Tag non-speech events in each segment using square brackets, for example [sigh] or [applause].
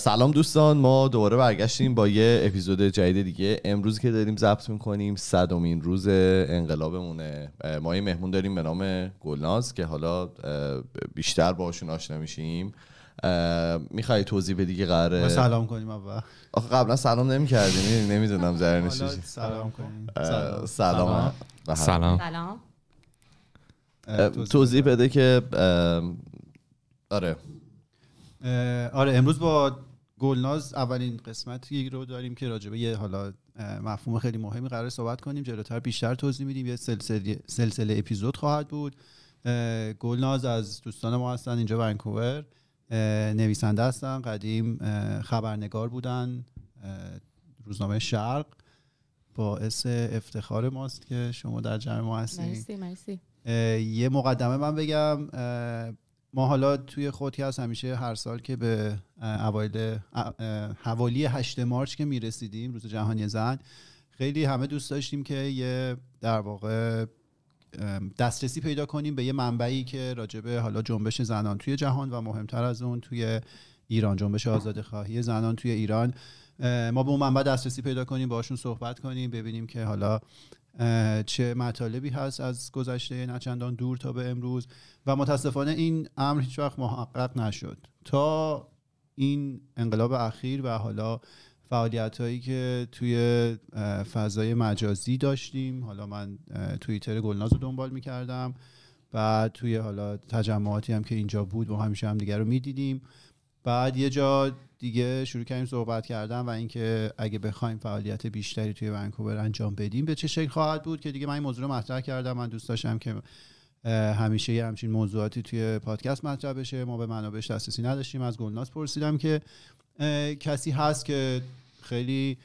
سلام دوستان ما دوباره برگشتیم با یه اپیزود جدید دیگه امروز که داریم ضبط میکنیم صدمین روز انقلابمونه ما یه مهمون داریم به نام گلناز که حالا بیشتر باشون آشنا میشیم میخوای توضیح بدی که قراره ما سلام کنیم اول آخه قبلا سلام کردیم نمیدونم زرین سلام کنیم سلام سلام سلام, سلام. توضیح بده که آره آره امروز با گلناز اولین قسمتی رو داریم که راجبه یه حالا مفهوم خیلی مهمی قرار صحبت کنیم جلوتر بیشتر توضیح میدیم یه سلسله, اپیزود خواهد بود گلناز از دوستان ما هستن اینجا ونکوور نویسنده هستن قدیم خبرنگار بودن روزنامه شرق باعث افتخار ماست که شما در جمع ما هستید یه مقدمه من بگم ما حالا توی خودی هست همیشه هر سال که به اوایل حوالی 8 مارچ که میرسیدیم روز جهانی زن خیلی همه دوست داشتیم که یه در واقع دسترسی پیدا کنیم به یه منبعی که راجبه حالا جنبش زنان توی جهان و مهمتر از اون توی ایران جنبش آزاد خواهی زنان توی ایران ما به اون منبع دسترسی پیدا کنیم باشون صحبت کنیم ببینیم که حالا چه مطالبی هست از گذشته چندان دور تا به امروز و متاسفانه این امر هیچ وقت محقق نشد تا این انقلاب اخیر و حالا فعالیت هایی که توی فضای مجازی داشتیم حالا من توییتر گلناز رو دنبال میکردم و توی حالا تجمعاتی هم که اینجا بود ما همیشه هم دیگر رو میدیدیم بعد یه جا دیگه شروع کردیم صحبت کردن و اینکه اگه بخوایم فعالیت بیشتری توی ونکوور انجام بدیم به چه شکل خواهد بود که دیگه من این موضوع رو مطرح کردم من دوست داشتم که همیشه یه همچین موضوعاتی توی پادکست مطرح بشه ما به منابش دسترسی نداشتیم از گلناز پرسیدم که کسی هست که خیلی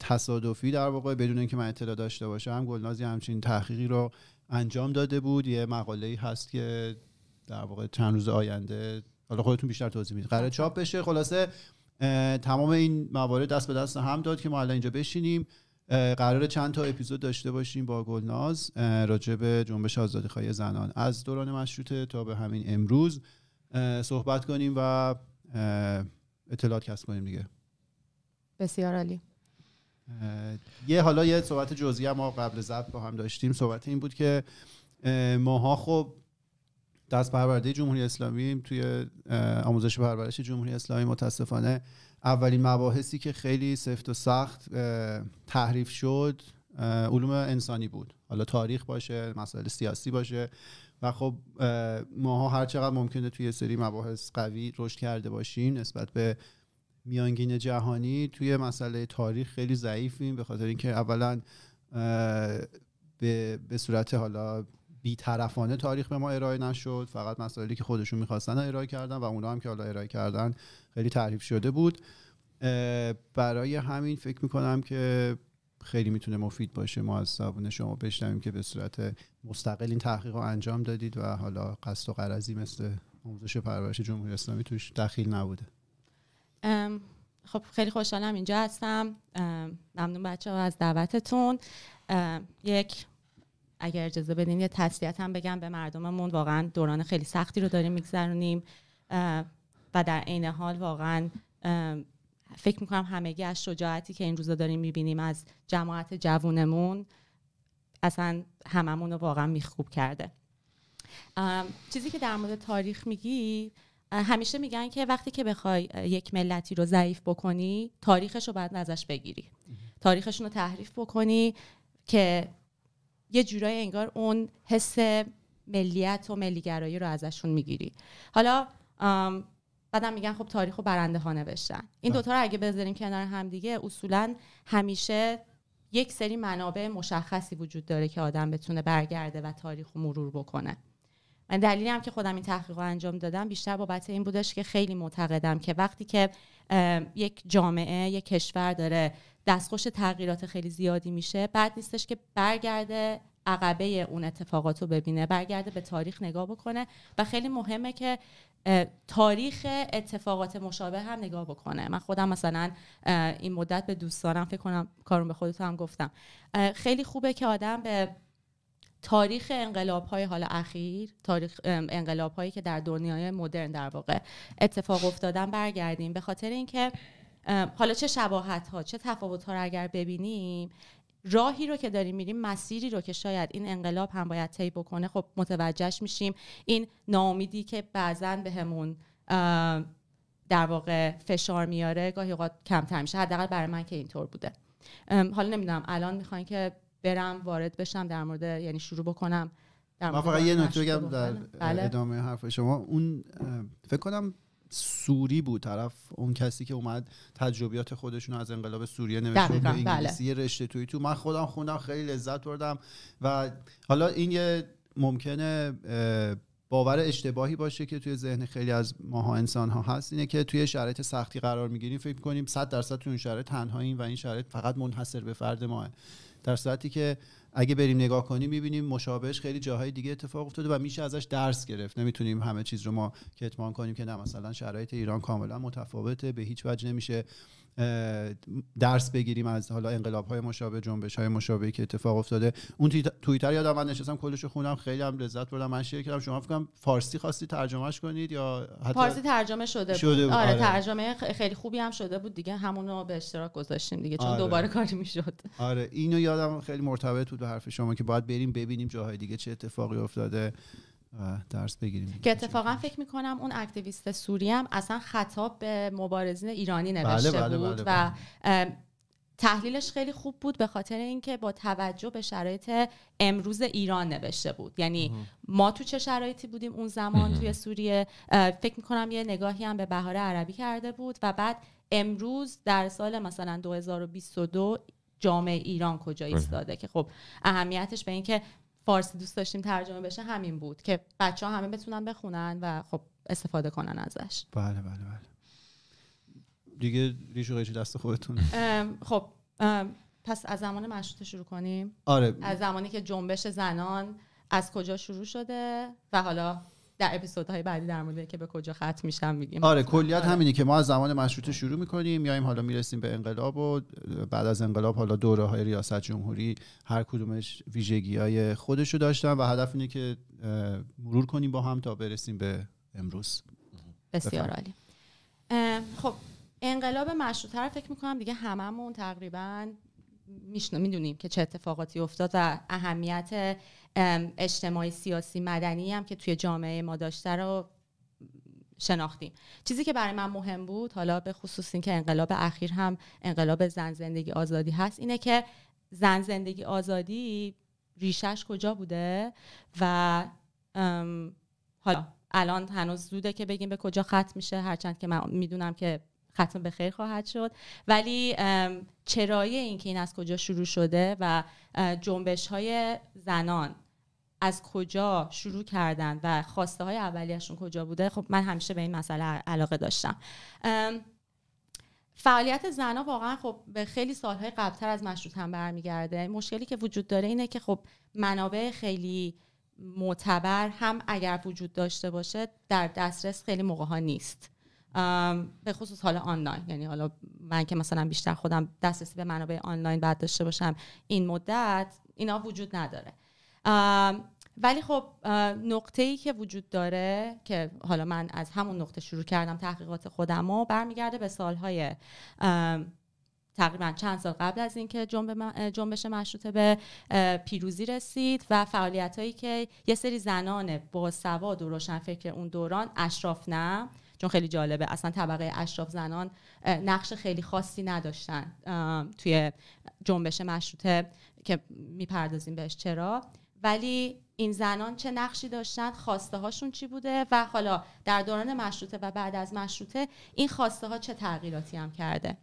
تصادفی در واقع بدون اینکه من اطلاع داشته باشم گلناز یه همچین تحقیقی رو انجام داده بود یه مقاله هست که در واقع چند روز آینده حالا خودتون بیشتر توضیح میدید قرار چاپ بشه خلاصه تمام این موارد دست به دست هم داد که ما الان اینجا بشینیم قرار چند تا اپیزود داشته باشیم با گلناز راجع به جنبش آزادی خواهی زنان از دوران مشروطه تا به همین امروز صحبت کنیم و اطلاعات کسب کنیم دیگه بسیار عالی یه حالا یه صحبت جزئی ما قبل ضبط با هم داشتیم صحبت این بود که ماها خب دست پرورده جمهوری اسلامی توی آموزش پرورش جمهوری اسلامی متاسفانه اولین مباحثی که خیلی سفت و سخت تحریف شد علوم انسانی بود حالا تاریخ باشه مسائل سیاسی باشه و خب ماها هر چقدر ممکنه توی سری مباحث قوی رشد کرده باشیم نسبت به میانگین جهانی توی مسئله تاریخ خیلی ضعیفیم به خاطر اینکه اولا به, به صورت حالا بیطرفانه تاریخ به ما ارائه نشد فقط مسائلی که خودشون میخواستن ارائه کردن و اونا هم که حالا ارائه کردن خیلی تعریف شده بود برای همین فکر میکنم که خیلی میتونه مفید باشه ما از زبون شما بشنویم که به صورت مستقل این تحقیق رو انجام دادید و حالا قصد و قرضی مثل آموزش پرورش جمهوری اسلامی توش دخیل نبوده خب خیلی خوشحالم اینجا هستم ممنون بچه ها از دعوتتون یک اگر اجازه بدین یه تسلیت هم بگم به مردممون واقعا دوران خیلی سختی رو داریم میگذرونیم و در عین حال واقعا فکر میکنم همگی از شجاعتی که این روزا داریم میبینیم از جماعت جوونمون اصلا هممون رو واقعا میخوب کرده چیزی که در مورد تاریخ میگی همیشه میگن که وقتی که بخوای یک ملتی رو ضعیف بکنی تاریخش رو باید ازش بگیری تاریخشون رو تحریف بکنی که یه جورایی انگار اون حس ملیت و ملیگرایی رو ازشون میگیری حالا بعدم میگن خب تاریخ و برنده ها نوشتن این دوتا رو اگه بذاریم کنار همدیگه دیگه اصولا همیشه یک سری منابع مشخصی وجود داره که آدم بتونه برگرده و تاریخ رو مرور بکنه من دلیلی هم که خودم این تحقیق رو انجام دادم بیشتر بابت این بودش که خیلی معتقدم که وقتی که یک جامعه یک کشور داره دستخوش تغییرات خیلی زیادی میشه بعد نیستش که برگرده عقبه اون اتفاقات رو ببینه برگرده به تاریخ نگاه بکنه و خیلی مهمه که تاریخ اتفاقات مشابه هم نگاه بکنه من خودم مثلا این مدت به دوستانم فکر کنم کارون به خودتو هم گفتم خیلی خوبه که آدم به تاریخ انقلاب های حال اخیر تاریخ انقلاب هایی که در دنیای مدرن در واقع اتفاق افتادن برگردیم به خاطر اینکه حالا چه شباهت ها چه تفاوت ها رو اگر ببینیم راهی رو که داریم میریم مسیری رو که شاید این انقلاب هم باید طی بکنه خب متوجهش میشیم این ناامیدی که بعضا بهمون همون در واقع فشار میاره گاهی اوقات کمتر میشه حداقل برای من که اینطور بوده حالا نمیدونم الان میخواین که برم وارد بشم در مورد یعنی شروع بکنم در من فقط یه نکته در بله. ادامه حرف شما اون فکر کنم سوری بود طرف اون کسی که اومد تجربیات خودشون از انقلاب سوریه نوشته به بله. انگلیسی رشته توی تو من خودم خوندم خیلی لذت بردم و حالا این یه ممکنه باور اشتباهی باشه که توی ذهن خیلی از ماها انسان ها هست اینه که توی شرایط سختی قرار میگیریم فکر کنیم 100 درصد توی اون شرایط تنهاییم و این شرایط فقط منحصر به فرد ماه در صورتی که اگه بریم نگاه کنیم میبینیم مشابهش خیلی جاهای دیگه اتفاق افتاده و میشه ازش درس گرفت نمیتونیم همه چیز رو ما کتمان کنیم که نه مثلا شرایط ایران کاملا متفاوته به هیچ وجه نمیشه درس بگیریم از حالا انقلاب های مشابه جنبش های مشابهی که اتفاق افتاده اون توییتر یادم من نشستم کلش خوندم خیلی هم لذت بردم من شیر کردم شما فکر فارسی خواستی ترجمهش کنید یا حتی فارسی ترجمه شده, بود. آره،, آره, ترجمه خیلی خوبی هم شده بود دیگه همونو به اشتراک گذاشتیم دیگه چون آره. دوباره کاری میشد آره اینو یادم خیلی مرتبط بود به حرف شما که باید بریم ببینیم جاهای دیگه چه اتفاقی افتاده درس بگیریم که اتفاقا فکر میکنم اون اکتیویست سوری اصلا خطاب به مبارزین ایرانی بله، نوشته بله، بود بله، و تحلیلش خیلی خوب بود به خاطر اینکه با توجه به شرایط امروز ایران نوشته بود یعنی ما تو چه شرایطی بودیم اون زمان توی سوریه فکر میکنم یه نگاهی هم به بهار عربی کرده بود و بعد امروز در سال مثلا 2022 جامعه ایران کجا ایستاده که خب اهمیتش به اینکه فارسی دوست داشتیم ترجمه بشه همین بود که بچه ها همه بتونن بخونن و خب استفاده کنن ازش بله بله بله دیگه ریش دست خودتون خب پس از زمان مشروطه شروع کنیم آره از زمانی که جنبش زنان از کجا شروع شده و حالا در های بعدی در مورد که به کجا ختم میشم میگیم آره کلیت آره. همینه که ما از زمان مشروطه شروع میکنیم میایم حالا میرسیم به انقلاب و بعد از انقلاب حالا دوره های ریاست جمهوری هر کدومش ویژگی های خودشو داشتن و هدف اینه که مرور کنیم با هم تا برسیم به امروز بسیار عالی خب انقلاب مشروطه رو فکر میکنم دیگه هممون تقریبا میدونیم که چه اتفاقاتی افتاد و اهمیت اجتماعی سیاسی مدنی هم که توی جامعه ما داشته رو شناختیم چیزی که برای من مهم بود حالا به خصوص اینکه انقلاب اخیر هم انقلاب زن زندگی آزادی هست اینه که زن زندگی آزادی ریشش کجا بوده و حالا الان هنوز زوده که بگیم به کجا ختم میشه هرچند که من میدونم که ختم به خیر خواهد شد ولی چرایی اینکه این از کجا شروع شده و جنبش های زنان از کجا شروع کردن و خواسته های اولیشون کجا بوده خب من همیشه به این مسئله علاقه داشتم فعالیت زنا واقعا خب به خیلی سالهای قبلتر از مشروط هم برمیگرده مشکلی که وجود داره اینه که خب منابع خیلی معتبر هم اگر وجود داشته باشه در دسترس خیلی موقع ها نیست به خصوص حالا آنلاین یعنی حالا من که مثلا بیشتر خودم دسترسی به منابع آنلاین بعد داشته باشم این مدت اینا وجود نداره ولی خب نقطه ای که وجود داره که حالا من از همون نقطه شروع کردم تحقیقات خودم و برمیگرده به سالهای تقریبا چند سال قبل از اینکه جنبش مشروطه به پیروزی رسید و فعالیت هایی که یه سری زنان با سواد و روشنفکر اون دوران اشراف نه چون خیلی جالبه اصلا طبقه اشراف زنان نقش خیلی خاصی نداشتن توی جنبش مشروطه که میپردازیم بهش چرا ولی این زنان چه نقشی داشتن خواسته هاشون چی بوده و حالا در دوران مشروطه و بعد از مشروطه این خواسته ها چه تغییراتی هم کرده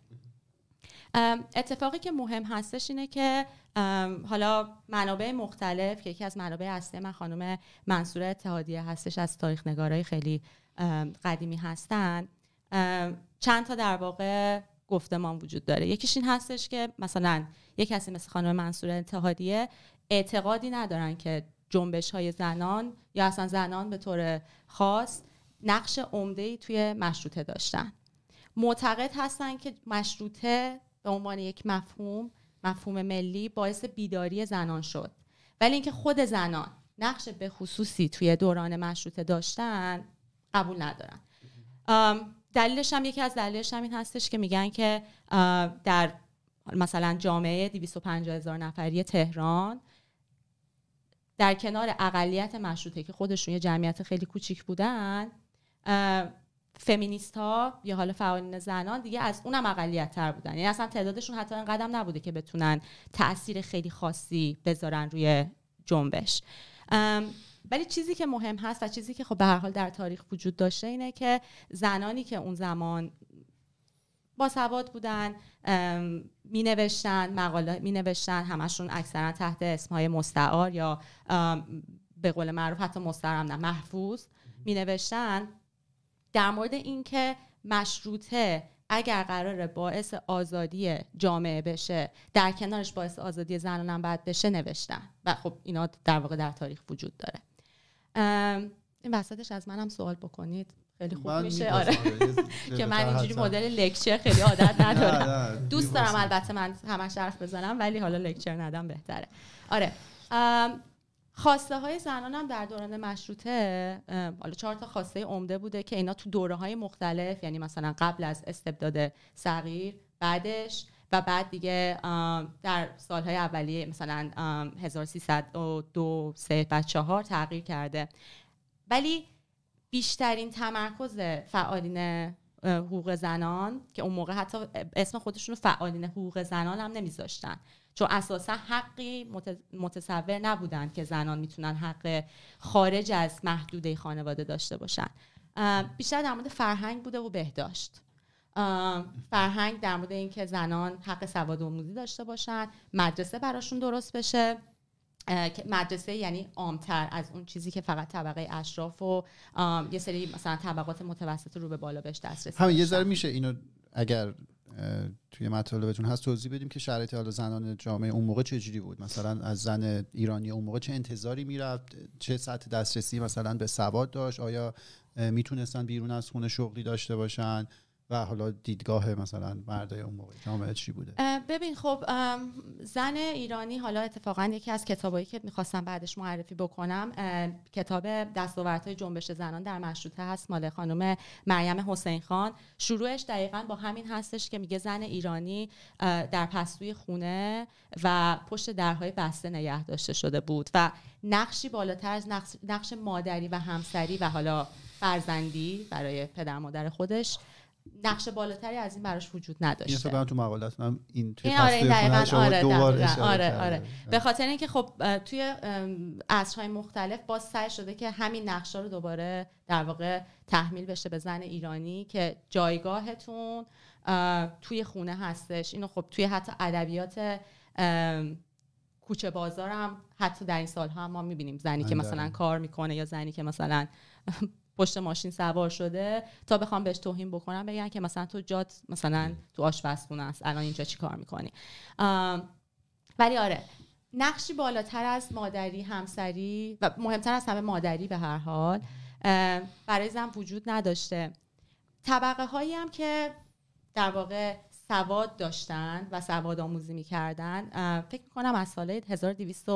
اتفاقی که مهم هستش اینه که حالا منابع مختلف که یکی از منابع اصلی من خانم منصور اتحادیه هستش از تاریخ نگارای خیلی قدیمی هستن چند تا در واقع گفتمان وجود داره یکیش این هستش که مثلا یک کسی مثل خانم منصور اتحادیه اعتقادی ندارن که جنبش های زنان یا اصلا زنان به طور خاص نقش عمده ای توی مشروطه داشتن معتقد هستن که مشروطه به عنوان یک مفهوم مفهوم ملی باعث بیداری زنان شد ولی اینکه خود زنان نقش به خصوصی توی دوران مشروطه داشتن قبول ندارن دلیلش هم یکی از دلیلش هم این هستش که میگن که در مثلا جامعه 250 هزار نفری تهران در کنار اقلیت مشروطه که خودشون یه جمعیت خیلی کوچیک بودن فمینیست ها یا حالا فعالین زنان دیگه از اونم اقلیت تر بودن یعنی اصلا تعدادشون حتی قدم نبوده که بتونن تاثیر خیلی خاصی بذارن روی جنبش ولی چیزی که مهم هست و چیزی که خب به هر حال در تاریخ وجود داشته اینه که زنانی که اون زمان با بودن می نوشتن مقاله می نوشتن همشون اکثرا تحت اسمهای مستعار یا به قول معروف حتی مسترم نه محفوظ می نوشتن در مورد اینکه مشروطه اگر قرار باعث آزادی جامعه بشه در کنارش باعث آزادی هم باید بشه نوشتن و خب اینا در واقع در تاریخ وجود داره این وسطش از منم سوال بکنید خیلی خوب میشه آره [laughs] که من اینجوری مدل لکچر خیلی عادت ندارم دوست دارم البته من همش حرف بزنم ولی حالا لکچر ندم بهتره آره خواسته های زنان هم در دوران مشروطه حالا چهار تا خواسته عمده بوده که اینا تو دوره های مختلف یعنی مثلا قبل از استبداد صغیر بعدش و بعد دیگه در سالهای اولیه مثلا 1302 3 و تغییر کرده ولی بیشترین تمرکز فعالین حقوق زنان که اون موقع حتی اسم خودشون رو فعالین حقوق زنان هم نمیذاشتن چون اساسا حقی متصور نبودند که زنان میتونن حق خارج از محدوده خانواده داشته باشن بیشتر در مورد فرهنگ بوده و بهداشت فرهنگ در مورد اینکه زنان حق سواد آموزی داشته باشن مدرسه براشون درست بشه مدرسه یعنی عامتر از اون چیزی که فقط طبقه اشراف و یه سری مثلا طبقات متوسط رو به بالا بهش دسترسی همین یه ذره میشه اینو اگر توی مطالبتون هست توضیح بدیم که شرایط حالا زنان جامعه اون موقع چه جوری بود مثلا از زن ایرانی اون موقع چه انتظاری میرفت چه سطح دسترسی مثلا به سواد داشت آیا میتونستن بیرون از خونه شغلی داشته باشن و حالا دیدگاه مثلا مردای اون موقع جامعه چی بوده ببین خب زن ایرانی حالا اتفاقا یکی از کتابایی که میخواستم بعدش معرفی بکنم کتاب دستاوردهای جنبش زنان در مشروطه هست مال خانم مریم حسین خان شروعش دقیقا با همین هستش که میگه زن ایرانی در پستوی خونه و پشت درهای بسته نگه داشته شده بود و نقشی بالاتر از نقش, نقش مادری و همسری و حالا فرزندی برای پدر مادر خودش نقش بالاتری از این براش وجود نداشته این تو من این توی این این آره آره، آره،, آره آره به خاطر اینکه خب توی عصرهای مختلف باز سعی شده که همین نقشا رو دوباره در واقع تحمیل بشه به زن ایرانی که جایگاهتون توی خونه هستش اینو خب توی حتی ادبیات کوچه بازارم حتی در این سال هم ما میبینیم زنی که مثلا کار میکنه یا زنی که مثلا پشت ماشین سوار شده تا بخوام بهش توهین بکنم بگن که مثلا تو جات مثلا تو آشپزخونه است الان اینجا چی کار میکنی ولی آره نقشی بالاتر از مادری همسری و مهمتر از همه مادری به هر حال برای زن وجود نداشته طبقه هایی هم که در واقع سواد داشتن و سواد آموزی میکردن فکر میکنم از سال 1200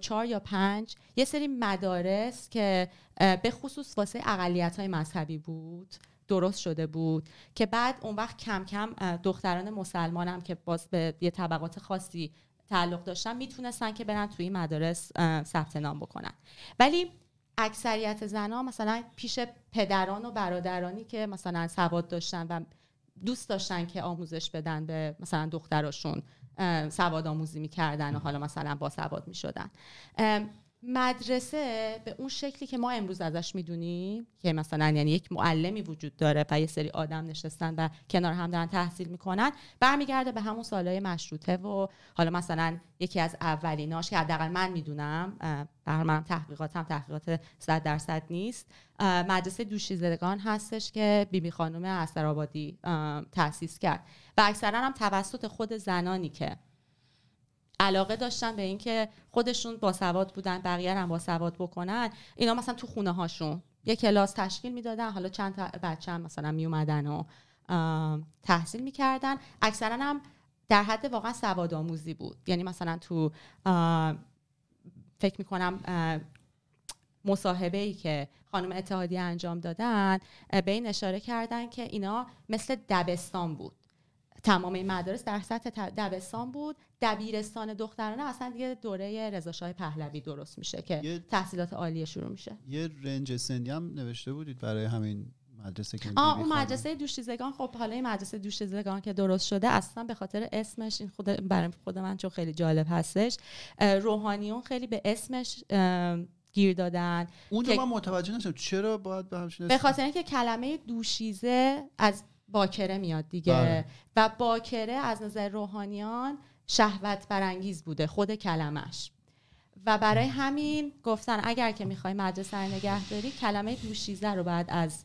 چار یا 5 یه سری مدارس که به خصوص واسه اقلیت های مذهبی بود درست شده بود که بعد اون وقت کم کم دختران مسلمانم که باز به یه طبقات خاصی تعلق داشتن میتونستن که برن توی این مدارس ثبت نام بکنن ولی اکثریت زنها مثلا پیش پدران و برادرانی که مثلا سواد داشتن و دوست داشتن که آموزش بدن به مثلا دختراشون سواد آموزی کردن و حالا مثلا با سواد شدن مدرسه به اون شکلی که ما امروز ازش میدونیم که مثلا یعنی یک معلمی وجود داره و یه سری آدم نشستن و کنار هم دارن تحصیل میکنن برمیگرده به همون سالهای مشروطه و حالا مثلا یکی از اولیناش که حداقل من میدونم بر من تحقیقاتم تحقیقات 100 درصد نیست مدرسه دوشیزدگان هستش که بیبی خانم اثرآبادی تاسیس کرد اکثرا هم توسط خود زنانی که علاقه داشتن به اینکه خودشون سواد بودن بقیه هم سواد بکنن اینا مثلا تو خونه هاشون یه کلاس تشکیل میدادن حالا چند بچه هم مثلا میومدن و تحصیل میکردن اکثرا هم در حد واقعا سواد آموزی بود یعنی مثلا تو فکر میکنم مصاحبه ای که خانم اتحادیه انجام دادن به این اشاره کردن که اینا مثل دبستان بود تمام این مدارس در سطح دبستان بود دبیرستان دخترانه اصلا دیگه دوره رضاشاه پهلوی درست میشه که تحصیلات عالیه شروع میشه یه رنج سنی هم نوشته بودید برای همین مدرسه که آه اون مدرسه دوشیزگان خب حالا این مدرسه دوشیزگان که درست شده اصلا به خاطر اسمش این خود برای خود من چون خیلی جالب هستش روحانیون خیلی به اسمش گیر دادن اون من متوجه نشدم چرا باید به به خاطر اینکه کلمه دوشیزه از باکره میاد دیگه بله. و باکره از نظر روحانیان شهوت برانگیز بوده خود کلمش و برای همین گفتن اگر که میخوای مدرسه رو نگه داری کلمه دوشیزه رو بعد از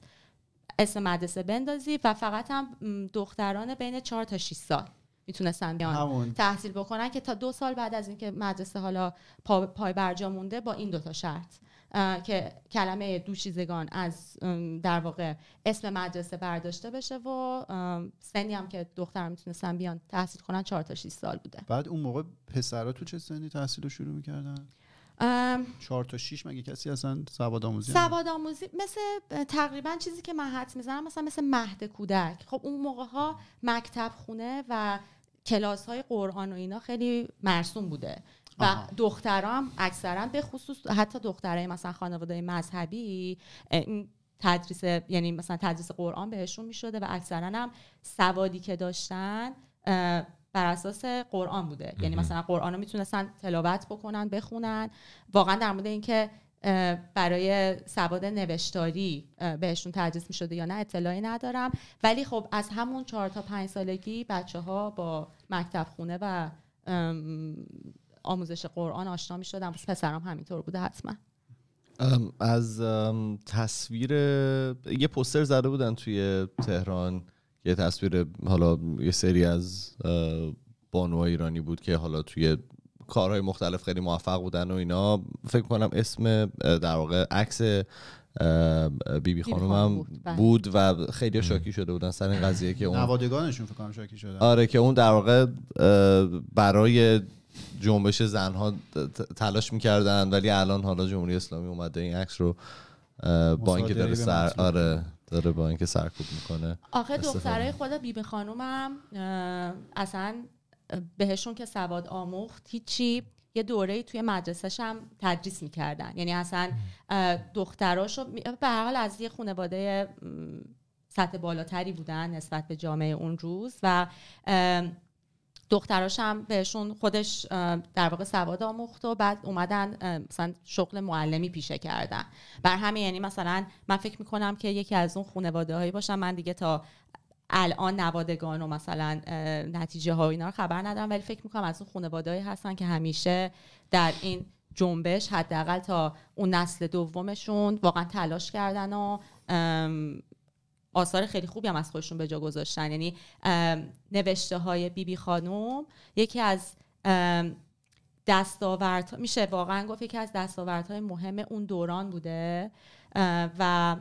اسم مدرسه بندازی و فقط هم دختران بین چهار تا 6 سال میتونستن بیان همون. تحصیل بکنن که تا دو سال بعد از اینکه مدرسه حالا پای برجا مونده با این دوتا شرط که کلمه دوشیزگان از در واقع اسم مدرسه برداشته بشه و سنی هم که دختر میتونستن بیان تحصیل کنن چهار تا 6 سال بوده بعد اون موقع پسرها تو چه سنی تحصیل رو شروع میکردن؟ چهار تا شیش مگه کسی اصلا سواد آموزی سواد آموزی مثل تقریبا چیزی که من حد میزنم مثلا مثل مهد کودک خب اون موقع ها مکتب خونه و کلاس های قرآن و اینا خیلی مرسوم بوده و دخترام اکثرا به خصوص حتی دخترای مثلا خانواده مذهبی تدریس یعنی مثلا تدریس قرآن بهشون میشده و اکثرا هم سوادی که داشتن بر اساس قرآن بوده یعنی مثلا قرآن رو میتونستن تلاوت بکنن بخونن واقعا در مورد اینکه برای سواد نوشتاری بهشون تدریس میشده یا نه اطلاعی ندارم ولی خب از همون چهار تا پنج سالگی بچه ها با مکتب خونه و آموزش قرآن آشنا می شدم پسرم همینطور بوده حتما از تصویر یه پوستر زده بودن توی تهران یه تصویر حالا یه سری از بانوهای ایرانی بود که حالا توی کارهای مختلف خیلی موفق بودن و اینا فکر کنم اسم در واقع عکس بی بی خانومم بود. بله. بود و خیلی شاکی شده بودن سر این قضیه که اون نوادگانشون فکر کنم شاکی شده آره که اون در واقع برای جنبش زنها تلاش میکردن ولی الان حالا جمهوری اسلامی اومده این عکس رو با اینکه داره سر آره داره با اینکه سرکوب میکنه آخه دخترای خود بیبی خانومم اصلا بهشون که سواد آموخت هیچی یه دوره توی مدرسهش هم تدریس میکردن یعنی اصلا دختراشو به هر حال از یه خانواده سطح بالاتری بودن نسبت به جامعه اون روز و دختراش هم بهشون خودش در واقع سواد آموخت و بعد اومدن مثلا شغل معلمی پیشه کردن بر همین یعنی مثلا من فکر میکنم که یکی از اون خانواده هایی باشم من دیگه تا الان نوادگان و مثلا نتیجه ها اینا رو خبر ندارم ولی فکر میکنم از اون خانواده هستن که همیشه در این جنبش حداقل تا اون نسل دومشون واقعا تلاش کردن و آثار خیلی خوبی هم از خودشون به جا گذاشتن یعنی نوشته های بیبی بی خانوم یکی از دستاورت میشه واقعا گفت یکی از های مهم اون دوران بوده و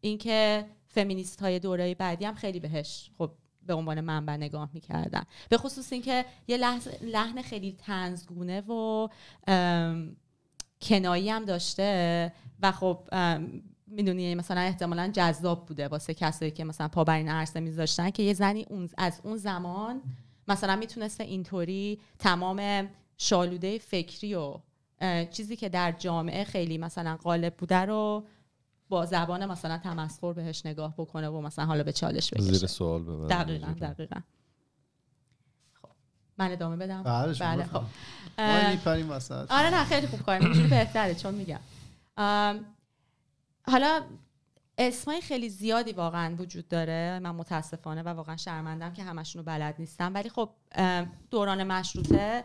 اینکه فمینیست های دوره بعدی هم خیلی بهش خب به عنوان منبع نگاه میکردن به خصوص اینکه یه لحن خیلی تنزگونه و کنایی هم داشته و خب میدونی یعنی مثلا احتمالا جذاب بوده واسه کسایی که مثلا پابرین عرصه میذاشتن که یه زنی از اون زمان مثلا میتونسته اینطوری تمام شالوده فکری و چیزی که در جامعه خیلی مثلا غالب بوده رو با زبان مثلا تمسخر بهش نگاه بکنه و مثلا حالا به چالش بکشه زیر سوال خب، من ادامه بدم بله, بله، خب آره نه خیلی خوب کاری بهتره چون میگم حالا اسمای خیلی زیادی واقعا وجود داره من متاسفانه و واقعا شرمندم که همشون رو بلد نیستم ولی خب دوران مشروطه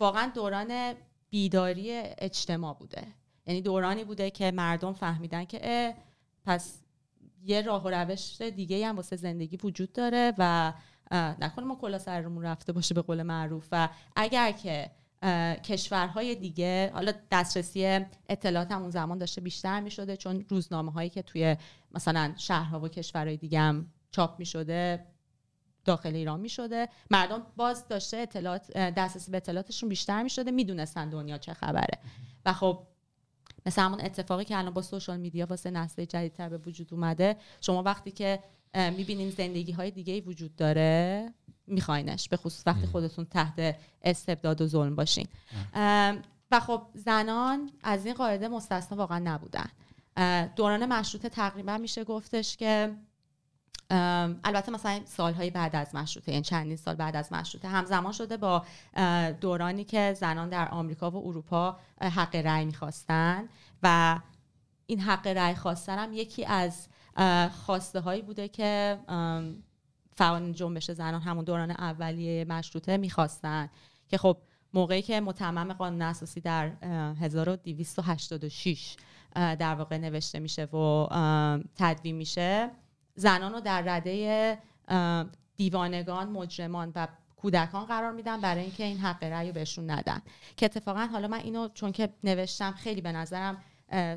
واقعا دوران بیداری اجتماع بوده یعنی دورانی بوده که مردم فهمیدن که پس یه راه و روش دیگه هم واسه زندگی وجود داره و نکنه ما کلا سرمون رفته باشه به قول معروف و اگر که کشورهای دیگه حالا دسترسی اطلاعات هم اون زمان داشته بیشتر می شده چون روزنامه هایی که توی مثلا شهرها و کشورهای دیگه هم چاپ می شده داخل ایران می شده مردم باز داشته اطلاعات دسترسی به اطلاعاتشون بیشتر می شده می دنیا چه خبره و خب مثل همون اتفاقی که الان با سوشال میدیا واسه نسل جدیدتر به وجود اومده شما وقتی که میبینیم زندگی های دیگه ای وجود داره میخواینش به خصوص وقتی خودتون تحت استبداد و ظلم باشین و خب زنان از این قاعده مستثنا واقعا نبودن دوران مشروطه تقریبا میشه گفتش که البته مثلا سالهای بعد از مشروطه یعنی چندین سال بعد از مشروطه همزمان شده با دورانی که زنان در آمریکا و اروپا حق رأی میخواستن و این حق رأی خواستن هم یکی از خواسته هایی بوده که فعال جنبش زنان همون دوران اولیه مشروطه میخواستن که خب موقعی که متمم قانون اساسی در 1286 در واقع نوشته میشه و تدوین میشه زنان رو در رده دیوانگان مجرمان و کودکان قرار میدن برای اینکه این حق رأی رو بهشون ندن که اتفاقا حالا من اینو چون که نوشتم خیلی به نظرم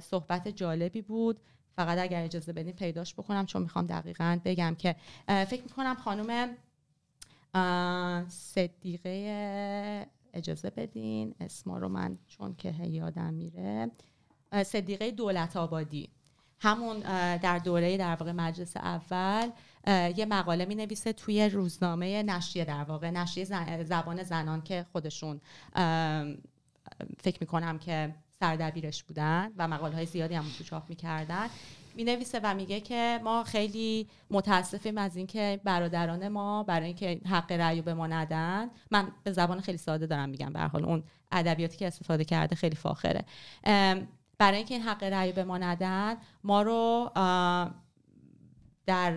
صحبت جالبی بود فقط اگر اجازه بدین پیداش بکنم چون میخوام دقیقا بگم که فکر میکنم خانم صدیقه اجازه بدین اسما رو من چون که یادم میره صدیقه دولت آبادی همون در دوره در واقع مجلس اول یه مقاله می نویسه توی روزنامه نشریه در واقع نشریه زبان زنان که خودشون فکر می کنم که سردبیرش بودن و مقاله های زیادی هم تو چاپ می می نویسه و میگه که ما خیلی متاسفیم از اینکه برادران ما برای اینکه حق رأی به ما ندن من به زبان خیلی ساده دارم میگم به حال اون ادبیاتی که استفاده کرده خیلی فاخره برای اینکه این حق رأی به ما ندن ما رو در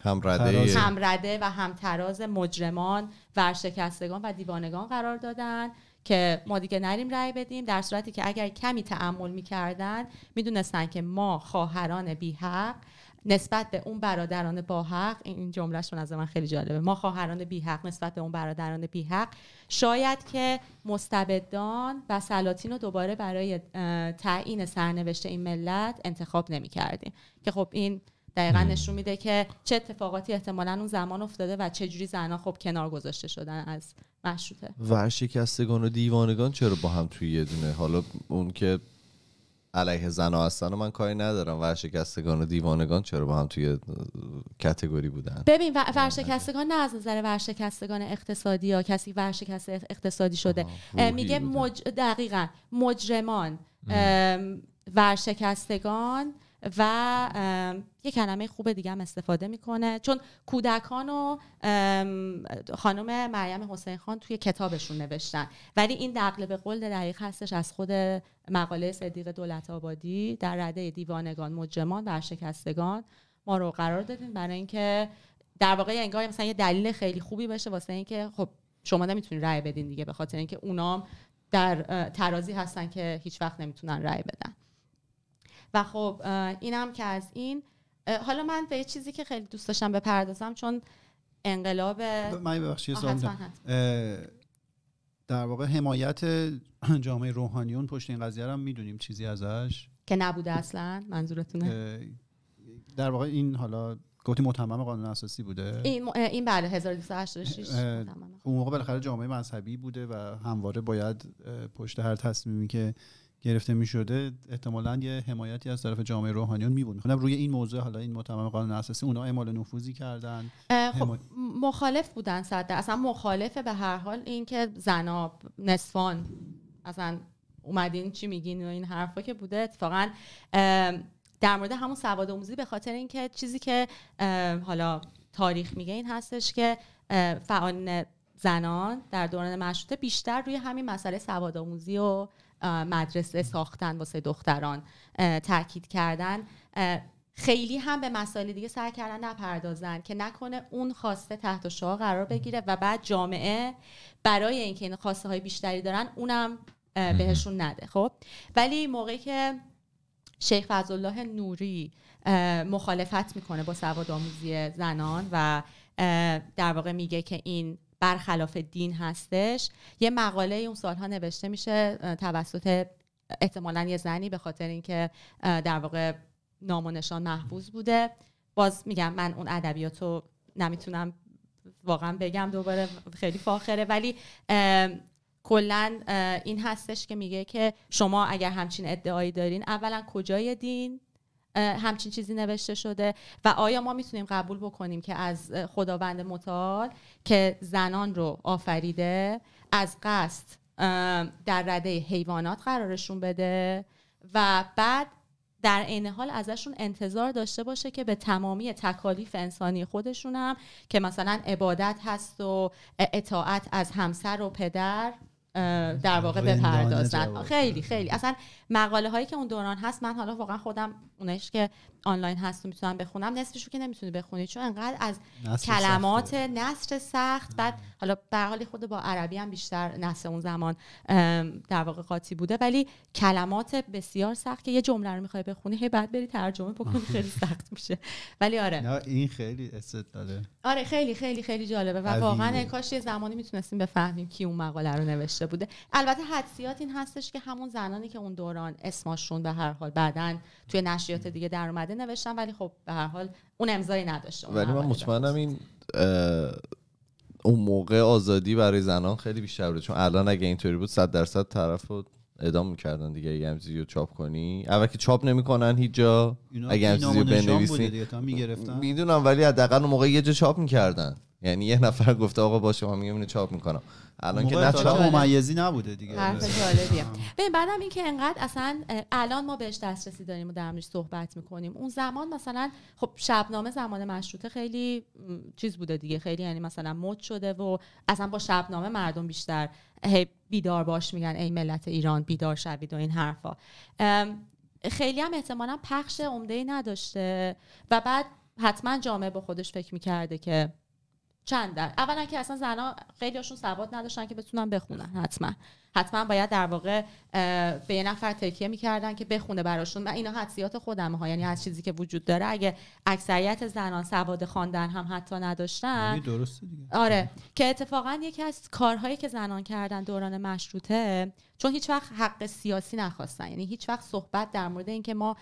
همرده و همتراز مجرمان ورشکستگان و دیوانگان قرار دادن که ما دیگه نریم رأی بدیم در صورتی که اگر کمی تعمل میکردن میدونستن که ما خواهران حق، نسبت به اون برادران حق این جملهش از من خیلی جالبه ما خواهران حق نسبت به اون برادران حق شاید که مستبدان و سلاطین رو دوباره برای تعیین سرنوشت این ملت انتخاب نمی کردیم که خب این دقیقا نشون میده که چه اتفاقاتی احتمالا اون زمان افتاده و چه جوری زنها خب کنار گذاشته شدن از مشروطه ورشکستگان و دیوانگان چرا با هم توی یه دونه حالا اون که علیه زن هستن و من کاری ندارم ورشکستگان و دیوانگان چرا با هم توی کتگوری بودن ببین ورشکستگان نه از نظر ورشکستگان اقتصادی یا کسی ورشکست اقتصادی شده میگه مج... دقیقا مجرمان ورشکستگان و یه کلمه خوب دیگه هم استفاده میکنه چون کودکان و خانم مریم حسین خان توی کتابشون نوشتن ولی این دقل به قول دقیق هستش از خود مقاله صدیق دولت آبادی در رده دیوانگان مجرمان و شکستگان ما رو قرار دادیم برای اینکه در واقع انگار مثلا یه دلیل خیلی خوبی باشه واسه اینکه خب شما نمیتونید رأی بدین دیگه به خاطر اینکه اونام در ترازی هستن که هیچ وقت نمیتونن رأی بدن و خب اینم که از این حالا من به چیزی که خیلی دوست داشتم بپردازم چون انقلاب من ببخشید در واقع حمایت [clears throat] جامعه روحانیون پشت این قضیه رو میدونیم چیزی ازش که نبوده اصلا منظورتونه در واقع این حالا گفتی متمم قانون اساسی بوده این, این بله 1286 اون موقع بالاخره جامعه مذهبی بوده و همواره باید پشت هر تصمیمی که گرفته می شده احتمالا یه حمایتی از طرف جامعه روحانیون می بود روی این موضوع حالا این مطمئن قانون اساسی اونا اعمال نفوذی کردن خب مخالف بودن صد اصلا مخالفه به هر حال این که زناب نصفان اصلا اومدین چی میگین و این حرفا که بوده اتفاقا در مورد همون سواد آموزی به خاطر اینکه چیزی که حالا تاریخ میگه این هستش که فعالین زنان در دوران مشروطه بیشتر روی همین مسئله سواد آموزی و مدرسه ساختن واسه دختران تاکید کردن خیلی هم به مسائل دیگه سر کردن نپردازن که نکنه اون خواسته تحت شعا قرار بگیره و بعد جامعه برای اینکه این خواسته های بیشتری دارن اونم بهشون نده خب ولی موقعی که شیخ الله نوری مخالفت میکنه با سواد آموزی زنان و در واقع میگه که این برخلاف دین هستش یه مقاله اون سالها نوشته میشه توسط احتمالا یه زنی به خاطر اینکه در واقع نام و نشان محفوظ بوده باز میگم من اون ادبیات رو نمیتونم واقعا بگم دوباره خیلی فاخره ولی کلا این هستش که میگه که شما اگر همچین ادعایی دارین اولا کجای دین همچین چیزی نوشته شده و آیا ما میتونیم قبول بکنیم که از خداوند متعال که زنان رو آفریده از قصد در رده حیوانات قرارشون بده و بعد در عین حال ازشون انتظار داشته باشه که به تمامی تکالیف انسانی خودشون هم که مثلا عبادت هست و اطاعت از همسر و پدر در واقع بپردازن خیلی خیلی اصلا مقاله هایی که اون دوران هست من حالا واقعا خودم اونش که آنلاین هست و میتونم بخونم رو که نمیتونی بخونی چون انقدر از کلمات نصر سخت بعد حالا به حال خود با عربی هم بیشتر نصر اون زمان در واقع قاطی بوده ولی کلمات بسیار سخت که یه جمله رو میخوای بخونی هی بعد بری ترجمه بکنی [laughs] خیلی سخت میشه ولی آره این خیلی داره آره خیلی خیلی خیلی جالبه و واقعا کاش یه زمانی میتونستیم بفهمیم کی اون مقاله رو نوشته بوده البته حدسیات این هستش که همون زنانی که اون دوران اسمشون به هر حال بعدن توی نشر نشریات دیگه در اومده نوشتم ولی خب به هر حال اون امضایی نداشته ولی من مطمئنم این اون موقع آزادی برای زنان خیلی بیشتر بود چون الان اگه اینطوری بود صد درصد طرف رو اعدام میکردن دیگه اگه رو چاپ کنی اول که چاپ نمیکنن هیچ جا اگه رو بنویسی میدونم ولی حداقل اون موقع یه جا چاپ میکردن یعنی یه نفر گفته آقا با شما میگم اینو چاپ میکنم الان که نه چاپ ممیزی نبوده دیگه حرف آره. جالبیه ببین بعدم که انقدر اصلا الان ما بهش دسترسی داریم و در صحبت میکنیم اون زمان مثلا خب شبنامه زمان مشروطه خیلی چیز بوده دیگه خیلی یعنی مثلا مد شده و اصلا با شبنامه مردم بیشتر بیدار باش میگن ای ملت ایران بیدار شوید و این حرفا خیلی هم احتمالا پخش عمده نداشته و بعد حتما جامعه با خودش فکر میکرده که چند در اولا که اصلا زنان خیلیشون سواد نداشتن که بتونن بخونن حتما حتما باید در واقع به یه نفر تکیه میکردن که بخونه براشون و اینا حدسیات خودم ها یعنی از چیزی که وجود داره اگه اکثریت زنان سواد خواندن هم حتی نداشتن یعنی درسته دیگه آره که اتفاقا یکی از کارهایی که زنان کردن دوران مشروطه چون هیچ وقت حق سیاسی نخواستن یعنی هیچ وقت صحبت در مورد اینکه ما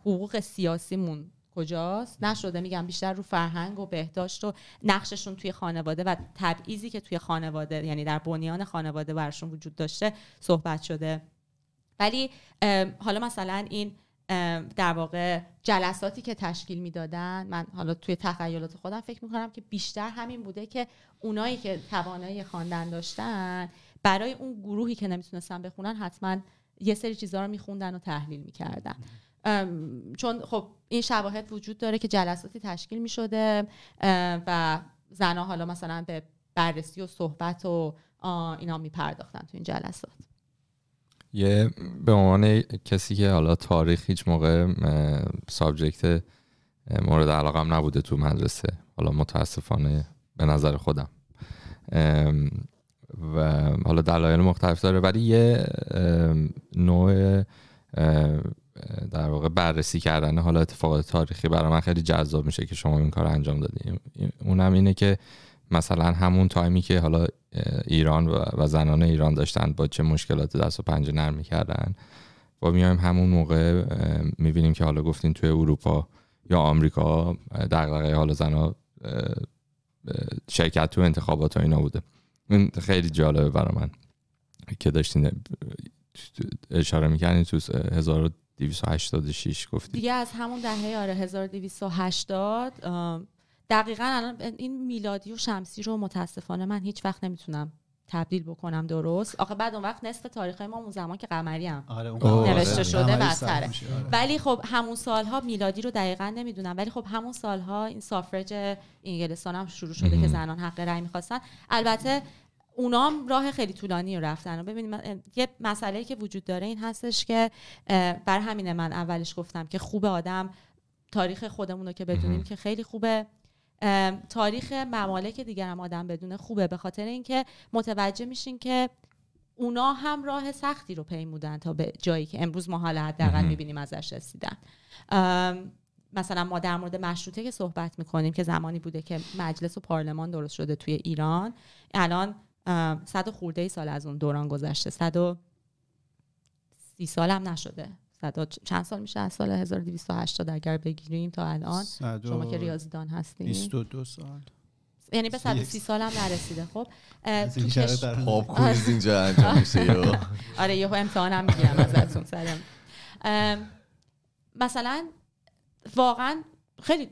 حقوق سیاسیمون کجاست نشده میگم بیشتر رو فرهنگ و بهداشت و نقششون توی خانواده و تبعیضی که توی خانواده یعنی در بنیان خانواده برشون وجود داشته صحبت شده ولی حالا مثلا این در واقع جلساتی که تشکیل میدادن من حالا توی تخیلات خودم فکر میکنم که بیشتر همین بوده که اونایی که توانایی خواندن داشتن برای اون گروهی که نمیتونستن بخونن حتما یه سری چیزها رو میخوندن و تحلیل میکردن چون خب این شواهد وجود داره که جلساتی تشکیل می شده و زنها حالا مثلا به بررسی و صحبت و اینا می پرداختن تو این جلسات یه به عنوان کسی که حالا تاریخ هیچ موقع سابجکت مورد علاقم نبوده تو مدرسه حالا متاسفانه به نظر خودم و حالا دلایل مختلف داره ولی یه نوع در واقع بررسی کردن حالا اتفاقات تاریخی برای من خیلی جذاب میشه که شما این کار انجام دادیم اونم اینه که مثلا همون تایمی که حالا ایران و زنان ایران داشتن با چه مشکلات دست و پنجه نرم میکردن و میایم همون موقع میبینیم که حالا گفتین توی اروپا یا آمریکا دغدغه حالا زن شرکت تو انتخابات و اینا بوده این خیلی جالبه برای من که داشتین اشاره میکردین تو 286 گفتی دیگه از همون دهه آره 1280 دقیقا الان این میلادی و شمسی رو متاسفانه من هیچ وقت نمیتونم تبدیل بکنم درست آخه بعد اون وقت نصف تاریخ ما اون زمان که قمری هم آره نوشته شده بدتره آره. ولی خب همون سالها میلادی رو دقیقا نمیدونم ولی خب همون سالها این سافرج انگلستان هم شروع شده که زنان حق رأی میخواستن البته اونا هم راه خیلی طولانی رفتن و ببینید یه مسئله که وجود داره این هستش که بر همین من اولش گفتم که خوب آدم تاریخ خودمون رو که بدونیم که خیلی خوبه تاریخ ممالک دیگر هم آدم بدونه خوبه به خاطر اینکه متوجه میشین که اونا هم راه سختی رو پیمودن تا به جایی که امروز ما حالا حداقل میبینیم ازش رسیدن مثلا ما در مورد مشروطه که صحبت میکنیم که زمانی بوده که مجلس و پارلمان درست شده توی ایران الان صد و خورده ای سال از اون دوران گذشته صد و سی سال هم نشده صد چند سال میشه از سال 1280 اگر بگیریم تا الان شما که ریاضیدان هستین 22 سال یعنی به 130 سال هم نرسیده خب تو کش... اینجا انجام میشه [laughs] آره یهو امتحان هم میگیرم ازتون سلام مثلا واقعا خیلی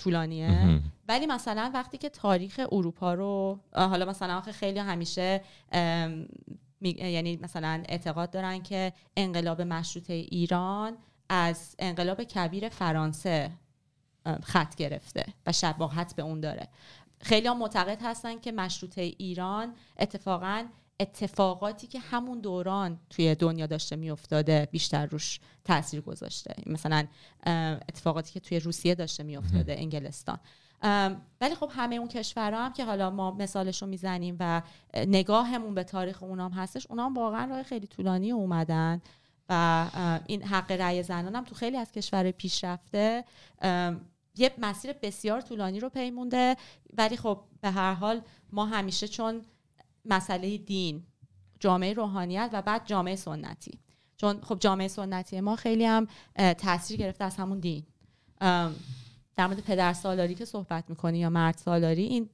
طولانیه ولی مثلا وقتی که تاریخ اروپا رو حالا مثلا خیلی همیشه یعنی مثلا اعتقاد دارن که انقلاب مشروطه ایران از انقلاب کبیر فرانسه خط گرفته و شباهت به اون داره خیلی ها معتقد هستن که مشروطه ایران اتفاقا اتفاقاتی که همون دوران توی دنیا داشته میافتاده بیشتر روش تاثیر گذاشته مثلا اتفاقاتی که توی روسیه داشته میافتاده انگلستان ولی خب همه اون کشورها هم که حالا ما مثالش رو میزنیم و نگاهمون به تاریخ اونام هستش اونام واقعا راه خیلی طولانی اومدن و این حق رأی زنان هم تو خیلی از کشور پیشرفته یه مسیر بسیار طولانی رو پیمونده ولی خب به هر حال ما همیشه چون مسئله دین جامعه روحانیت و بعد جامعه سنتی چون خب جامعه سنتی ما خیلی هم تاثیر گرفته از همون دین در مورد پدر سالاری که صحبت میکنی یا مرد سالاری این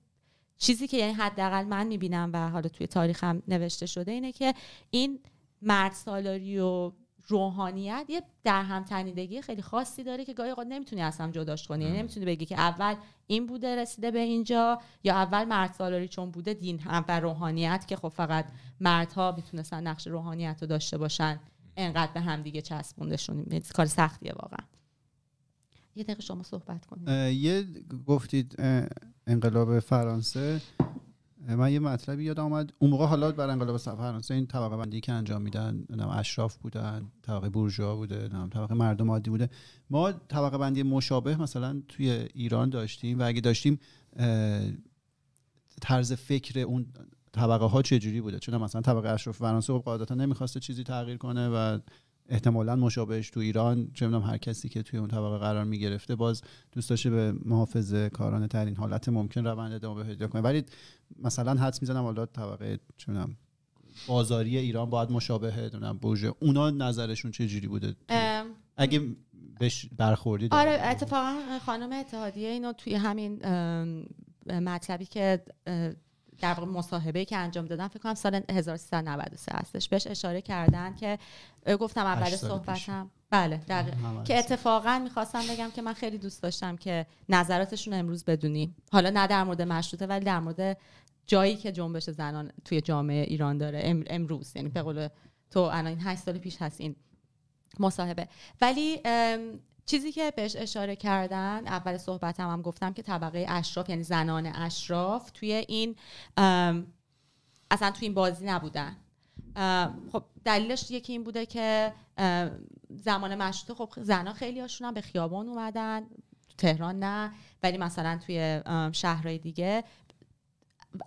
چیزی که یعنی حداقل من میبینم و حالا توی تاریخم نوشته شده اینه که این مرد سالاری و روحانیت یه در هم تنیدگی خیلی خاصی داره که گاهی اوقات نمیتونی از هم جداش کنی یعنی نمیتونی بگی که اول این بوده رسیده به اینجا یا اول مرد سالاری چون بوده دین هم و روحانیت که خب فقط مردها میتونستن نقش روحانیت رو داشته باشن انقدر به هم دیگه چسبوندشون کار سختیه واقعا یه دقیقه شما صحبت کنید یه گفتید انقلاب فرانسه من یه مطلبی یاد آمد اون موقع حالا بر انقلاب فرانسه این طبقه بندی که انجام میدن اشراف بودن طبقه بورژوا بوده طبقه مردم عادی بوده ما طبقه بندی مشابه مثلا توی ایران داشتیم و اگه داشتیم طرز فکر اون طبقه ها جوری بوده چون مثلا طبقه اشراف فرانسه خب قاعدتا نمیخواسته چیزی تغییر کنه و احتمالا مشابهش تو ایران چه میدونم هر کسی که توی اون طبقه قرار میگرفته باز دوست داشته به محافظه کاران ترین حالت ممکن روند ادامه پیدا کنه ولی مثلا حدس میزنم حالا طبقه چه بازاری ایران باید مشابهه دونم بوژه اونا نظرشون چه جوری بوده اگه بهش برخوردید آره اتفاقا خانم اتحادیه اینو توی همین مطلبی که در واقع مصاحبه که انجام دادن فکر کنم سال 1393 هستش بهش اشاره کردن که گفتم اول صحبتم بله دقیق که اتفاقا میخواستم بگم که من خیلی دوست داشتم که نظراتشون امروز بدونی حالا نه در مورد مشروطه ولی در مورد جایی که جنبش زنان توی جامعه ایران داره امروز یعنی به قول تو الان این 8 سال پیش هست این مصاحبه ولی چیزی که بهش اشاره کردن اول صحبتم هم گفتم که طبقه اشراف یعنی زنان اشراف توی این اصلا توی این بازی نبودن خب دلیلش یکی این بوده که زمان مشروطه خب زنها خیلی هاشون هم به خیابان اومدن تهران نه ولی مثلا توی شهرهای دیگه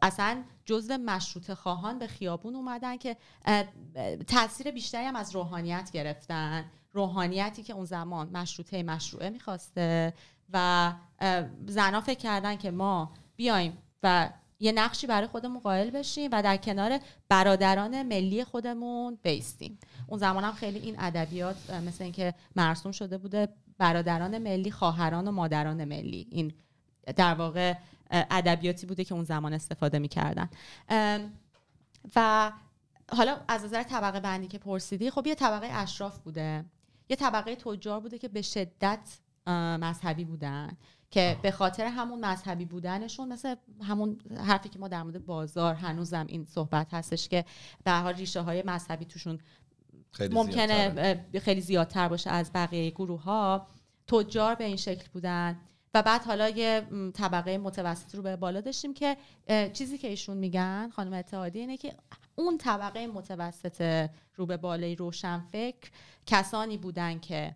اصلا جزء مشروط خواهان به خیابون اومدن که تاثیر بیشتری هم از روحانیت گرفتن روحانیتی که اون زمان مشروطه مشروعه میخواسته و زنا فکر کردن که ما بیایم و یه نقشی برای خودمون قائل بشیم و در کنار برادران ملی خودمون بیستیم اون زمان هم خیلی این ادبیات مثل اینکه مرسوم شده بوده برادران ملی خواهران و مادران ملی این در واقع ادبیاتی بوده که اون زمان استفاده میکردن و حالا از نظر طبقه بندی که پرسیدی خب یه طبقه اشراف بوده یه طبقه تجار بوده که به شدت مذهبی بودن که به خاطر همون مذهبی بودنشون مثل همون حرفی که ما در مورد بازار هنوزم این صحبت هستش که به حال ریشه های مذهبی توشون خیلی ممکنه خیلی زیادتر باشه از بقیه گروه ها تجار به این شکل بودن و بعد حالا یه طبقه متوسط رو به بالا داشتیم که چیزی که ایشون میگن خانم اتحادی اینه که اون طبقه متوسط رو به بالای روشنفکر کسانی بودن که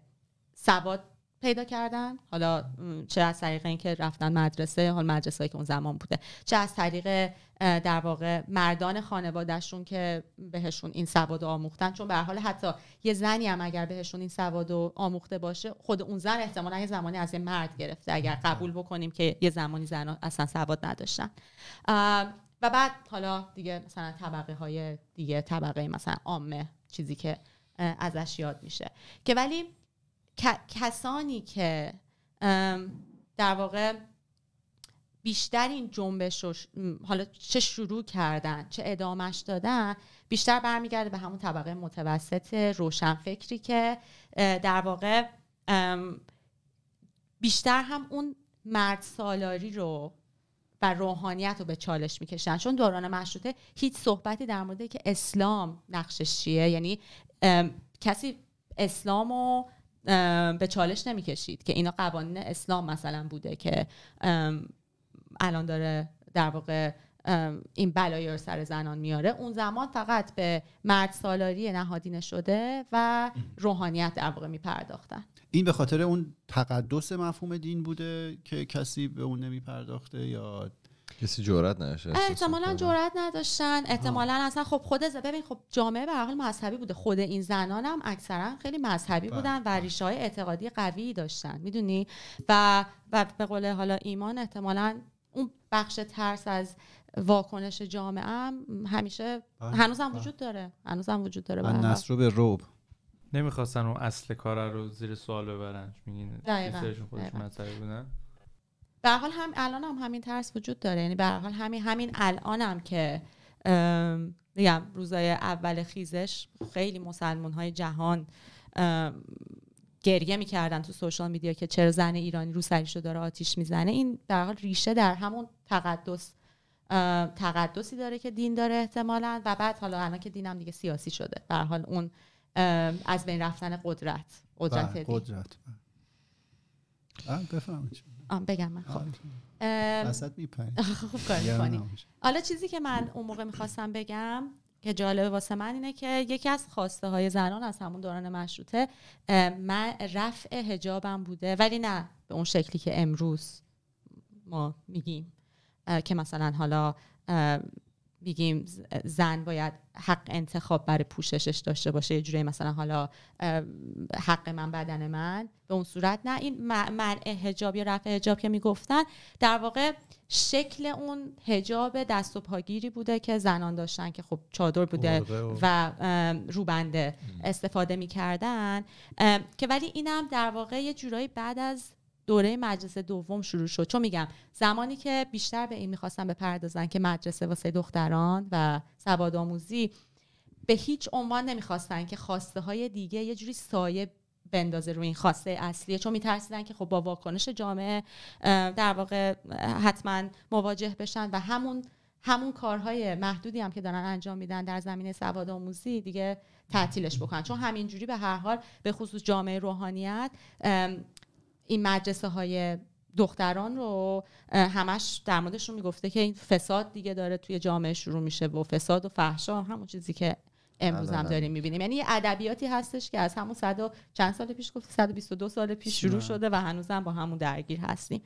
سواد پیدا کردن حالا چه از طریق اینکه رفتن مدرسه حال مدرسه که اون زمان بوده چه از طریق در واقع مردان خانوادهشون که بهشون این سواد آموختن چون به حال حتی یه زنی هم اگر بهشون این سواد آموخته باشه خود اون زن احتمالا یه زمانی از یه مرد گرفته اگر قبول بکنیم که یه زمانی زن اصلا سواد نداشتن و بعد حالا دیگه مثلا طبقه های دیگه طبقه مثلا عامه چیزی که ازش یاد میشه که ولی کسانی که در واقع بیشتر این جنبش رو حالا چه شروع کردن چه ادامش دادن بیشتر برمیگرده به همون طبقه متوسط فکری که در واقع بیشتر هم اون مرد سالاری رو و روحانیت رو به چالش میکشن چون دوران مشروطه هیچ صحبتی در مورد که اسلام نقشش چیه یعنی کسی اسلام رو به چالش نمیکشید که اینا قوانین اسلام مثلا بوده که الان داره در واقع این بلایی رو سر زنان میاره اون زمان فقط به مرد سالاری نهادینه شده و روحانیت در واقع میپرداختن این به خاطر اون تقدس مفهوم دین بوده که کسی به اون نمی پرداخته یا کسی جرئت نداشت احتمالا جورت نداشتن احتمالا اصلا خب خود ببین خب جامعه به حال مذهبی بوده خود این زنان هم اکثرا خیلی مذهبی بله، بودن و بله. ریشه های اعتقادی قوی داشتن میدونی و و به قول حالا ایمان احتمالا اون بخش ترس از واکنش جامعه هم همیشه بله، هنوزم هم وجود داره هنوزم وجود داره نصر به روب نمیخواستن اون اصل کار رو زیر سوال ببرن میگین خودشون بودن به حال هم الان هم همین ترس وجود داره یعنی به حال همین همین الانم هم که میگم روزای اول خیزش خیلی مسلمان های جهان گریه میکردن تو سوشال میدیا که چرا زن ایرانی رو سریشو داره آتیش میزنه این در حال ریشه در همون تقدس تقدسی داره که دین داره احتمالا و بعد حالا الان که دینم دیگه سیاسی شده در حال اون از بین رفتن قدرت قدرت بله. قدرت بگم من خب [laughs] خوب حالا چیزی که من اون موقع میخواستم بگم که جالبه واسه من اینه که یکی از خواسته های زنان از همون دوران مشروطه من رفع هجابم بوده ولی نه به اون شکلی که امروز ما میگیم که مثلا حالا میگیم زن باید حق انتخاب برای پوششش داشته باشه یه جوری مثلا حالا حق من بدن من به اون صورت نه این منع حجاب یا رفع حجاب که میگفتن در واقع شکل اون حجاب دست و پاگیری بوده که زنان داشتن که خب چادر بوده و روبنده استفاده میکردن که ولی اینم در واقع یه جورایی بعد از دوره مجلس دوم شروع شد چون میگم زمانی که بیشتر به این میخواستن بپردازن که مدرسه واسه دختران و سواد آموزی به هیچ عنوان نمیخواستن که خواسته های دیگه یه جوری سایه بندازه روی این خواسته اصلیه چون میترسیدن که خب با واکنش جامعه در واقع حتما مواجه بشن و همون همون کارهای محدودی هم که دارن انجام میدن در زمینه سواد آموزی دیگه تعطیلش بکنن چون همینجوری به هر حال به خصوص جامعه روحانیت این مدرسه های دختران رو همش در رو میگفته که این فساد دیگه داره توی جامعه شروع میشه و فساد و فحشا همون چیزی که امروز هم آره. داریم میبینیم یعنی ادبیاتی هستش که از همون صد و چند سال پیش گفت 122 سال پیش شروع شده و هنوزم با همون درگیر هستیم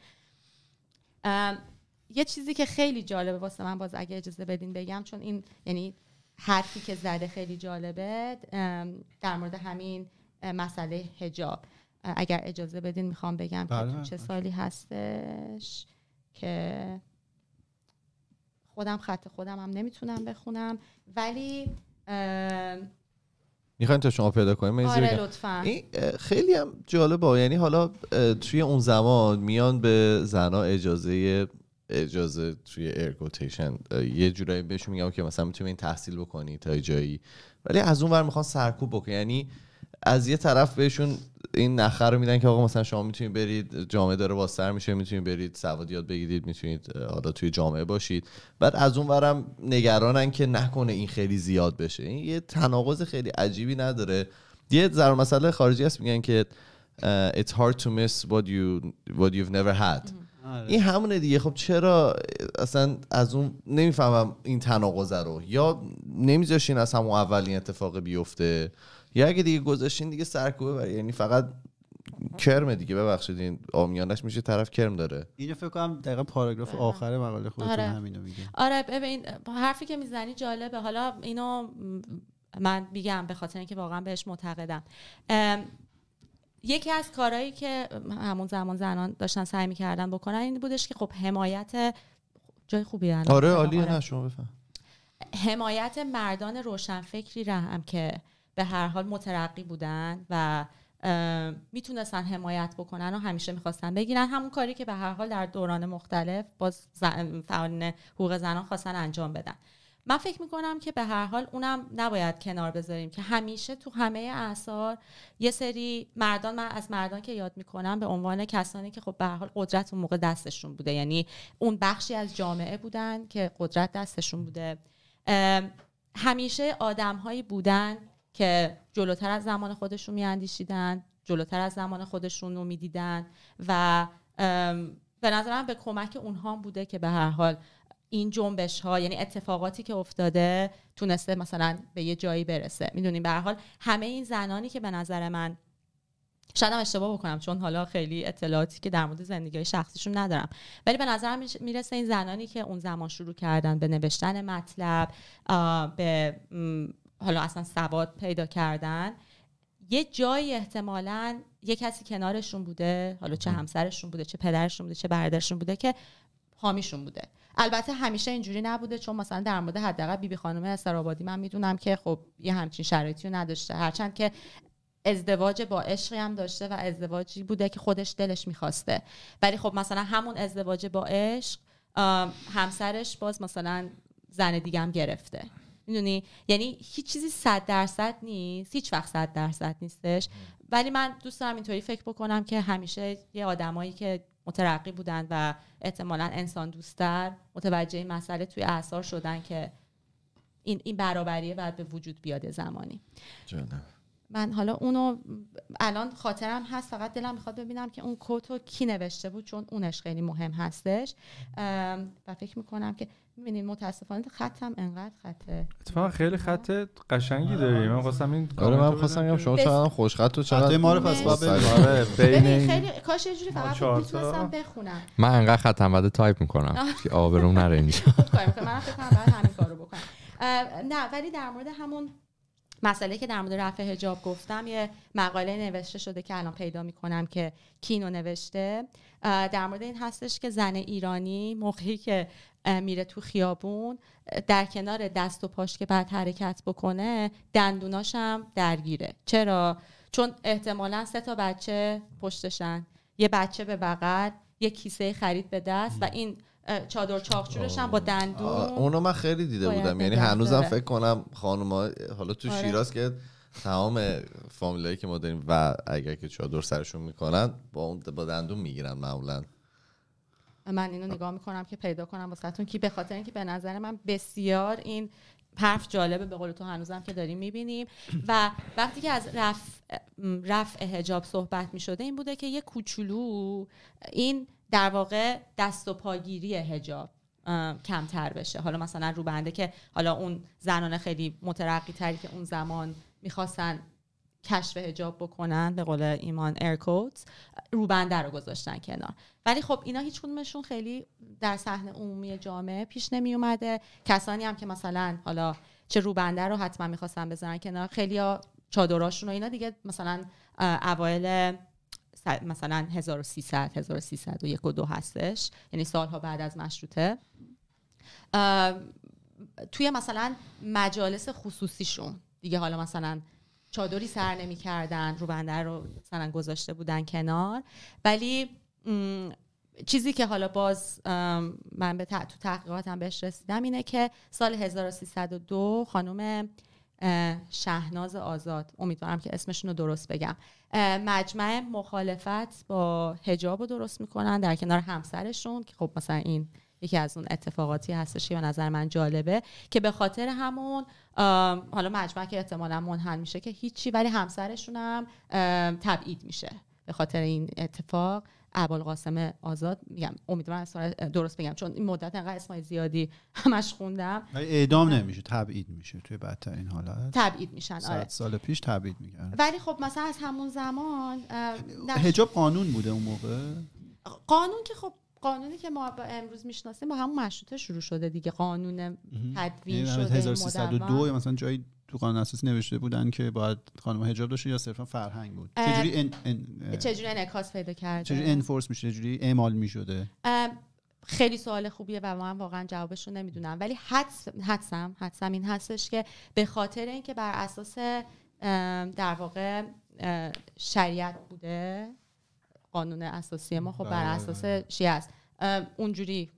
یه چیزی که خیلی جالبه واسه من باز اگه اجازه بدین بگم چون این یعنی حرفی که زده خیلی جالبه در مورد همین مسئله حجاب اگر اجازه بدین میخوام بگم که بله، تو چه سالی هستش که خودم خط خودم هم نمیتونم بخونم ولی میخواین تا شما پیدا کنیم آره خیلی هم ها یعنی حالا توی اون زمان میان به زنا اجازه اجازه توی ارگوتیشن یه جورایی بهشون میگم که مثلا میتونیم این تحصیل بکنی تا جایی ولی از اون ور میخوان سرکوب بکنی یعنی از یه طرف بهشون این نخر رو میدن که آقا مثلا شما میتونید برید جامعه داره بازتر میشه میتونید برید سواد یاد بگیرید میتونید حالا توی جامعه باشید بعد از اون ورم نگرانن که نکنه این خیلی زیاد بشه این یه تناقض خیلی عجیبی نداره یه ذره مسئله خارجی هست میگن که it's hard to miss what you what you've never had آره. این همونه دیگه خب چرا اصلا از اون نمیفهمم این تناقض رو یا نمیذاشین از همون اول اتفاق بیفته یا اگه دیگه گذاشتین دیگه سرکوبه بر یعنی فقط کرم دیگه ببخشید این آمیانش میشه طرف کرم داره اینو فکر کنم دقیقا پاراگراف آره. آخر مقاله خودتون آره. همینو میگه آره ببین حرفی که میزنی جالبه حالا اینو من میگم به خاطر اینکه واقعا بهش معتقدم یکی از کارهایی که همون زمان زنان داشتن سعی میکردن بکنن این بودش که خب حمایت جای خوبی آره،, آره عالیه نه شما بفهم حمایت مردان روشنفکری رحم که به هر حال مترقی بودن و میتونستن حمایت بکنن و همیشه میخواستن بگیرن همون کاری که به هر حال در دوران مختلف باز فعالین حقوق زنان خواستن انجام بدن من فکر میکنم که به هر حال اونم نباید کنار بذاریم که همیشه تو همه اثار یه سری مردان من از مردان که یاد میکنم به عنوان کسانی که خب به هر حال قدرت اون موقع دستشون بوده یعنی اون بخشی از جامعه بودن که قدرت دستشون بوده همیشه آدمهایی بودن که جلوتر از زمان خودشون میاندیشیدن جلوتر از زمان خودشون رو میدیدن و به نظرم به کمک اونها بوده که به هر حال این جنبش ها یعنی اتفاقاتی که افتاده تونسته مثلا به یه جایی برسه میدونیم به هر حال همه این زنانی که به نظر من شاید هم اشتباه بکنم چون حالا خیلی اطلاعاتی که در مورد زندگی شخصیشون ندارم ولی به نظرم میرسه این زنانی که اون زمان شروع کردن به نوشتن مطلب به حالا اصلا سواد پیدا کردن یه جایی احتمالا یه کسی کنارشون بوده حالا چه همسرشون بوده چه پدرشون بوده چه برادرشون بوده که حامیشون بوده البته همیشه اینجوری نبوده چون مثلا در مورد حداقل بیبی خانم سرابادی من میدونم که خب یه همچین شرایطی رو نداشته هرچند که ازدواج با عشقی هم داشته و ازدواجی بوده که خودش دلش میخواسته ولی خب مثلا همون ازدواج با عشق همسرش باز مثلا زن دیگه هم گرفته میدونی یعنی هیچ چیزی صد درصد نیست هیچ وقت صد درصد نیستش ولی من دوست دارم اینطوری فکر بکنم که همیشه یه آدمایی که مترقی بودن و احتمالا انسان دوستتر متوجه این مسئله توی اثار شدن که این این برابریه باید به وجود بیاد زمانی من حالا اونو الان خاطرم هست فقط دلم میخواد ببینم که اون کتو کی نوشته بود چون اونش خیلی مهم هستش و فکر میکنم که میبینید متاسفانه خطم انقدر خطه اتفاقا خیلی خط قشنگی آره. داری من خواستم این آره من خواستم بگم شما چقدر خوش خط و چقدر ما رو پس آره، خیلی کاش یه جوری فقط میتونستم بخونم من انقدر خطم بده تایپ میکنم که آبروم نره اینجا [laughs] من فکر کنم همین کارو بکنم نه ولی در مورد همون مسئله که در مورد رفع حجاب گفتم یه مقاله نوشته شده که الان پیدا میکنم که کینو نوشته در مورد این هستش که زن ایرانی موقعی که میره تو خیابون در کنار دست و پاش که بعد حرکت بکنه دندوناش هم درگیره چرا چون احتمالا سه تا بچه پشتشن یه بچه به بغل یه کیسه خرید به دست و این چادر چاخچورش با دندون اونو من خیلی دیده بودم یعنی هنوزم فکر کنم ها حالا تو آره. شیراز که تمام فامیلایی که ما داریم و اگر که چادر سرشون میکنن با اون با دندون میگیرن معمولا من اینو نگاه میکنم که پیدا کنم واسه که به خاطر اینکه به نظر من بسیار این پرف جالبه به قول تو هنوزم که داریم میبینیم و وقتی که از رفع رف حجاب صحبت میشده این بوده که یه کوچولو این در واقع دست و پاگیری هجاب کمتر بشه حالا مثلا روبنده که حالا اون زنان خیلی مترقی تری که اون زمان میخواستن کشف هجاب بکنن به قول ایمان رو روبنده رو گذاشتن کنار ولی خب اینا هیچ کدومشون خیلی در صحنه عمومی جامعه پیش نمی اومده کسانی هم که مثلا حالا چه روبنده رو حتما میخواستن بزنن کنار خیلی ها چادراشون و اینا دیگه مثلا اوایل مثلا 1300 1300 و دو هستش یعنی سالها بعد از مشروطه توی مثلا مجالس خصوصیشون دیگه حالا مثلا چادری سر نمی کردن روبنده رو مثلا گذاشته بودن کنار ولی چیزی که حالا باز من به تو تحقیقاتم بهش رسیدم اینه که سال 1302 خانم شهناز آزاد امیدوارم که اسمشون رو درست بگم مجمع مخالفت با هجاب رو درست میکنن در کنار همسرشون که خب مثلا این یکی از اون اتفاقاتی هستش به نظر من جالبه که به خاطر همون حالا مجمع که احتمالا منحل میشه که هیچی ولی همسرشونم هم تبعید میشه به خاطر این اتفاق ابوالقاسم آزاد میگم امیدوارم درست بگم چون این مدت انقدر اسمای زیادی همش خوندم اعدام نمیشه تبعید میشه توی بدترین حالت تبعید میشن آره سال پیش تبعید میگن ولی خب مثلا از همون زمان یعنی حجاب قانون بوده اون موقع قانون که خب قانونی که ما امروز میشناسیم با همون مشروطه شروع شده دیگه قانون تدوین یعنی شده 1302 یا مثلا جایی تو قانون اساسی نوشته بودن که باید خانم حجاب داشته یا صرفا فرهنگ بود چجوری این چجوری انعکاس پیدا کرد؟ چجوری انفورس میشه چجوری اعمال میشده خیلی سوال خوبیه و من واقعا جوابش رو نمیدونم ولی حدس حدسم حدسم این هستش که به خاطر اینکه بر اساس در واقع شریعت بوده قانون اساسی ما خب بر بله. اساس شیعه است اونجوری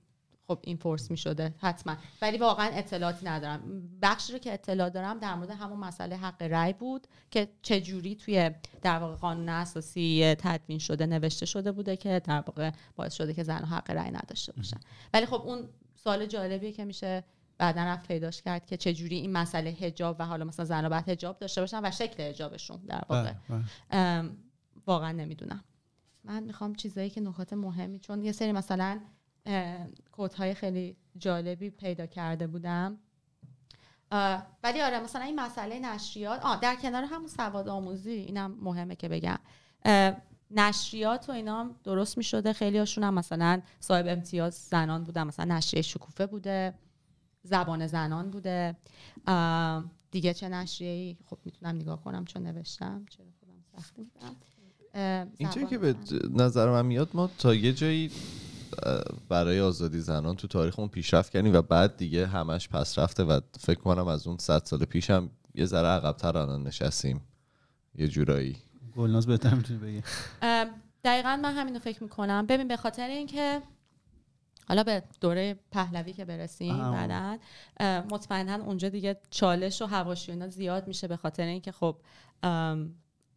خب این فورس می شده حتما ولی واقعا اطلاعاتی ندارم بخشی رو که اطلاع دارم در مورد همون مسئله حق رای بود که چه جوری توی در واقع قانون اساسی تدوین شده نوشته شده بوده که در واقع باعث شده که زن حق رای نداشته باشن ولی خب اون سال جالبیه که میشه بعدا رفت پیداش کرد که چه جوری این مسئله حجاب و حالا مثلا زن باید حجاب داشته باشن و شکل حجابشون در واقع بله، بله. واقعا نمیدونم من میخوام چیزایی که نکات مهمی چون یه سری مثلا کودهای خیلی جالبی پیدا کرده بودم ولی آره مثلا این مسئله نشریات آه در کنار همون سواد آموزی اینم مهمه که بگم نشریات و اینا درست می شده خیلی هاشون هم مثلا صاحب امتیاز زنان بودن مثلا نشریه شکوفه بوده زبان زنان بوده دیگه چه نشریه ای خب میتونم نگاه کنم چون نوشتم چرا خودم سخت میدم این که به نظر من میاد ما تا یه جایی برای آزادی زنان تو تاریخمون پیشرفت کردیم و بعد دیگه همش پس رفته و فکر کنم از اون صد سال پیش هم یه ذره عقبتر الان نشستیم یه جورایی گلناز بهتر میتونی بگی دقیقا من همینو فکر میکنم ببین به خاطر اینکه حالا به دوره پهلوی که برسیم بعدا مطمئنا اونجا دیگه چالش و اینا زیاد میشه به خاطر اینکه خب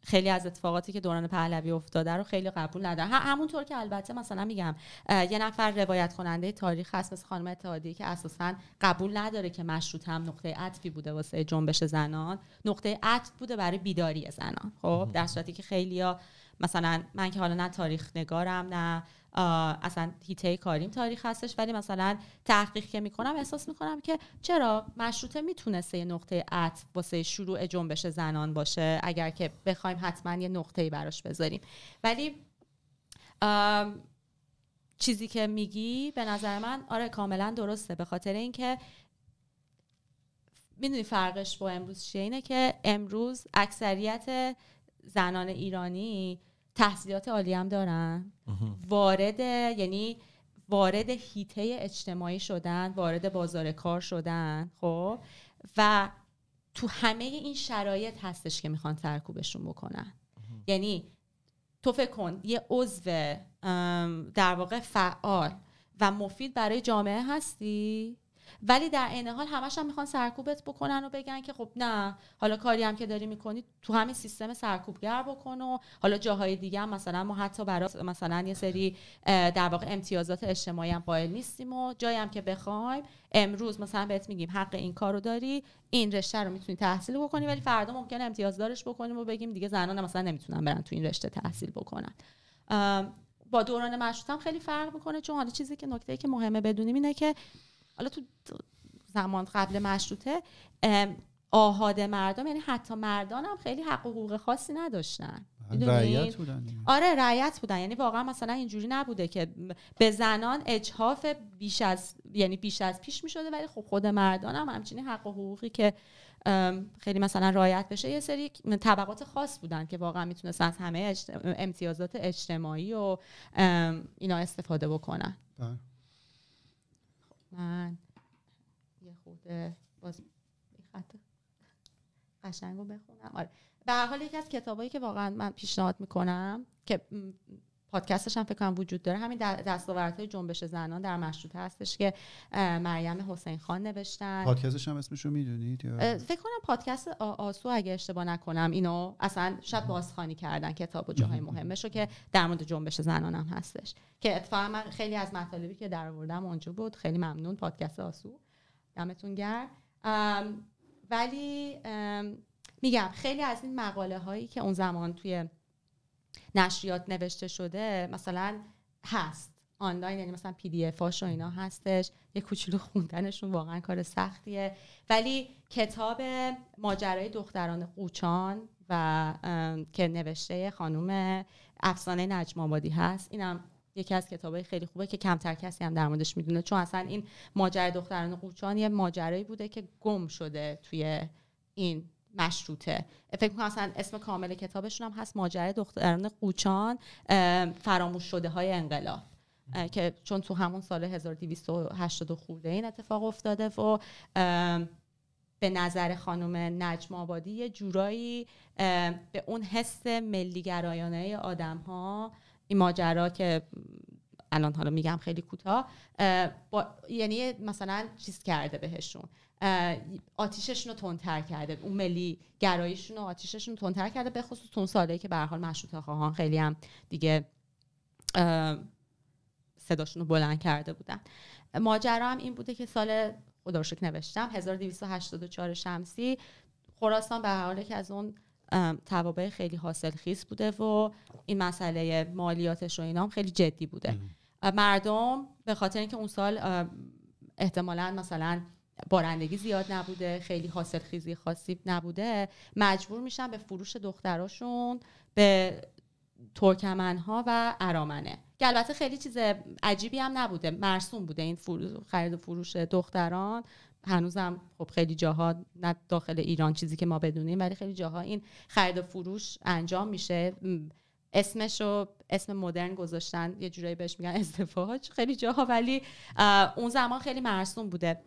خیلی از اتفاقاتی که دوران پهلوی افتاده رو خیلی قبول ندارن همونطور که البته مثلا میگم یه نفر روایت کننده تاریخ هست مثل خانم اتحادیه که اساسا قبول نداره که مشروط هم نقطه عطفی بوده واسه جنبش زنان نقطه عطف بوده برای بیداری زنان خب در صورتی که خیلیا مثلا من که حالا نه تاریخ نگارم نه اصلا هیته کاریم تاریخ هستش ولی مثلا تحقیق که میکنم احساس میکنم که چرا مشروطه میتونسته یه نقطه عطف واسه شروع جنبش زنان باشه اگر که بخوایم حتما یه نقطه براش بذاریم ولی چیزی که میگی به نظر من آره کاملا درسته به خاطر اینکه میدونی فرقش با امروز چیه اینه که امروز اکثریت زنان ایرانی تحصیلات عالی هم دارن وارد یعنی وارد هیته اجتماعی شدن وارد بازار کار شدن خب و تو همه این شرایط هستش که میخوان ترکوبشون بکنن یعنی تو فکر کن یه عضو در واقع فعال و مفید برای جامعه هستی ولی در عین حال همش هم میخوان سرکوبت بکنن و بگن که خب نه حالا کاری هم که داری میکنی تو همین سیستم سرکوبگر بکن و حالا جاهای دیگه هم مثلا ما حتی برای مثلا یه سری در واقع امتیازات اجتماعی هم قائل نیستیم و جایی هم که بخوایم امروز مثلا بهت میگیم حق این کارو داری این رشته رو میتونی تحصیل بکنی ولی فردا ممکن امتیازدارش بکنیم و بگیم دیگه زنان مثلا نمیتونن برن تو این رشته تحصیل بکنن با دوران مشروط خیلی فرق میکنه چون حالا چیزی که نکته که مهمه بدونیم اینه که حالا تو زمان قبل مشروطه آهاد مردم یعنی حتی مردان هم خیلی حق و حقوق خاصی نداشتن بله. رعیت بودن آره رعیت بودن یعنی واقعا مثلا اینجوری نبوده که به زنان اجحاف بیش از یعنی بیش از پیش میشده ولی خب خود مردان هم همچنین حق و حقوقی که خیلی مثلا رعایت بشه یه سری طبقات خاص بودن که واقعا میتونستن از همه امتیازات اجتماعی و اینا استفاده بکنن بله. من یه خورده باز خط قشنگ رو بخونم آره به هر حال یکی از کتابایی که واقعا من پیشنهاد میکنم که پادکستش هم فکر کنم وجود داره همین دستاوردهای جنبش زنان در مشروطه هستش که مریم حسین خان نوشتن پادکستش هم رو میدونید فکر کنم پادکست آسو اگه اشتباه نکنم اینو اصلا شاید بازخوانی کردن کتاب و جاهای مهمش رو که در مورد جنبش زنان هم هستش که اتفاقا من خیلی از مطالبی که در آوردم اونجا بود خیلی ممنون پادکست آسو دمتون گرم ولی میگم خیلی از این مقاله هایی که اون زمان توی نشریات نوشته شده مثلا هست آنلاین یعنی مثلا پی دی اف و اینا هستش یه کوچولو خوندنشون واقعا کار سختیه ولی کتاب ماجرای دختران قوچان و که نوشته خانم افسانه نجم آبادی هست اینم یکی از کتابای خیلی خوبه که کمتر کسی هم در موردش میدونه چون اصلا این ماجرای دختران قوچان یه ماجرایی بوده که گم شده توی این مشروطه فکر میکنم اصلا اسم کامل کتابشون هم هست ماجرای دختران قوچان فراموش شده های انقلاب که چون تو همون سال 1280 خورده این اتفاق افتاده و به نظر خانم نجم آبادی یه جورایی به اون حس ملیگرایانه آدم ها این ماجرا که الان حالا میگم خیلی کوتاه یعنی مثلا چیز کرده بهشون آتیششون رو تندتر کرده اون ملی گراییشون و آتیششون رو تندتر کرده به خصوص تون سالی که برحال حال مشروطه خواهان خیلی هم دیگه صداشون رو بلند کرده بودن ماجرا هم این بوده که سال خدا نوشتم 1284 شمسی خراسان به حال که از اون توابع خیلی حاصل خیز بوده و این مسئله مالیاتش و اینام خیلی جدی بوده مردم به خاطر اینکه اون سال احتمالا مثلا بارندگی زیاد نبوده خیلی حاصل خیزی خاصی نبوده مجبور میشن به فروش دختراشون به ترکمن ها و ارامنه که البته خیلی چیز عجیبی هم نبوده مرسوم بوده این خرید و فروش دختران هنوزم خب خیلی جاها نه داخل ایران چیزی که ما بدونیم ولی خیلی جاها این خرید و فروش انجام میشه اسمش رو اسم مدرن گذاشتن یه جورایی بهش میگن ازدواج خیلی جاها ولی اون زمان خیلی مرسوم بوده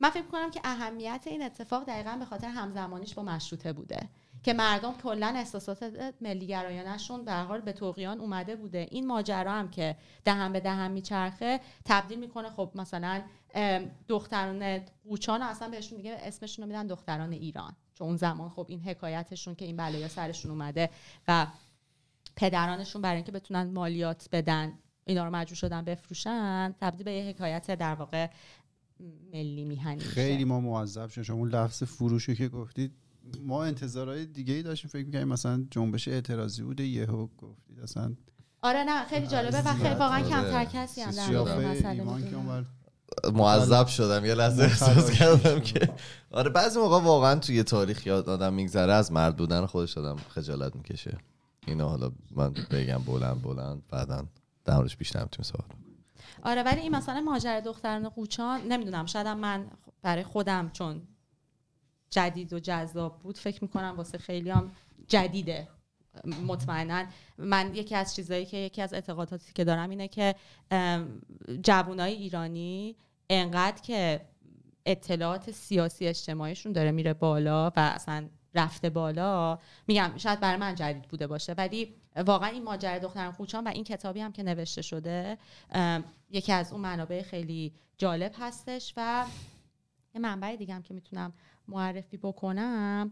من فکر کنم که اهمیت این اتفاق دقیقا به خاطر همزمانیش با مشروطه بوده که مردم کلا احساسات ملی گرایانشون به حال به توقیان اومده بوده این ماجرا هم که دهن به دهن میچرخه تبدیل میکنه خب مثلا دختران قوچان اصلا بهشون میگه اسمشون رو میدن دختران ایران چون اون زمان خب این حکایتشون که این بلایا سرشون اومده و پدرانشون برای اینکه بتونن مالیات بدن اینا رو مجبور شدن بفروشن تبدیل به یه حکایت در واقع ملی میهنی خیلی ما معذب شدیم شما لفظ فروشی که گفتید ما انتظارهای دیگه ای داشتیم فکر میکنیم مثلا جنبش اعتراضی بوده یهو گفتید اصلا آره نه خیلی جالبه و خیلی واقعا آره. کمتر کسی هم در معذب شدم یه لحظه احساس کردم که آره بعضی موقع واقعا توی تاریخ یاد آدم میگذره از مرد بودن خودش آدم خجالت میکشه اینو حالا من بگم بلند بلند بعدا دمرش بیشتر میتونیم صحبت آره ولی این مثلا ماجرا دختران قوچان نمیدونم شاید من برای خودم چون جدید و جذاب بود فکر میکنم واسه خیلی هم جدیده مطمئنا من یکی از چیزایی که یکی از اعتقاداتی که دارم اینه که جوانای ایرانی انقدر که اطلاعات سیاسی اجتماعیشون داره میره بالا و اصلا رفته بالا میگم شاید برای من جدید بوده باشه ولی واقعا این ماجرا دختران خوچان و این کتابی هم که نوشته شده یکی از اون منابع خیلی جالب هستش و یه منبع دیگه هم که میتونم معرفی بکنم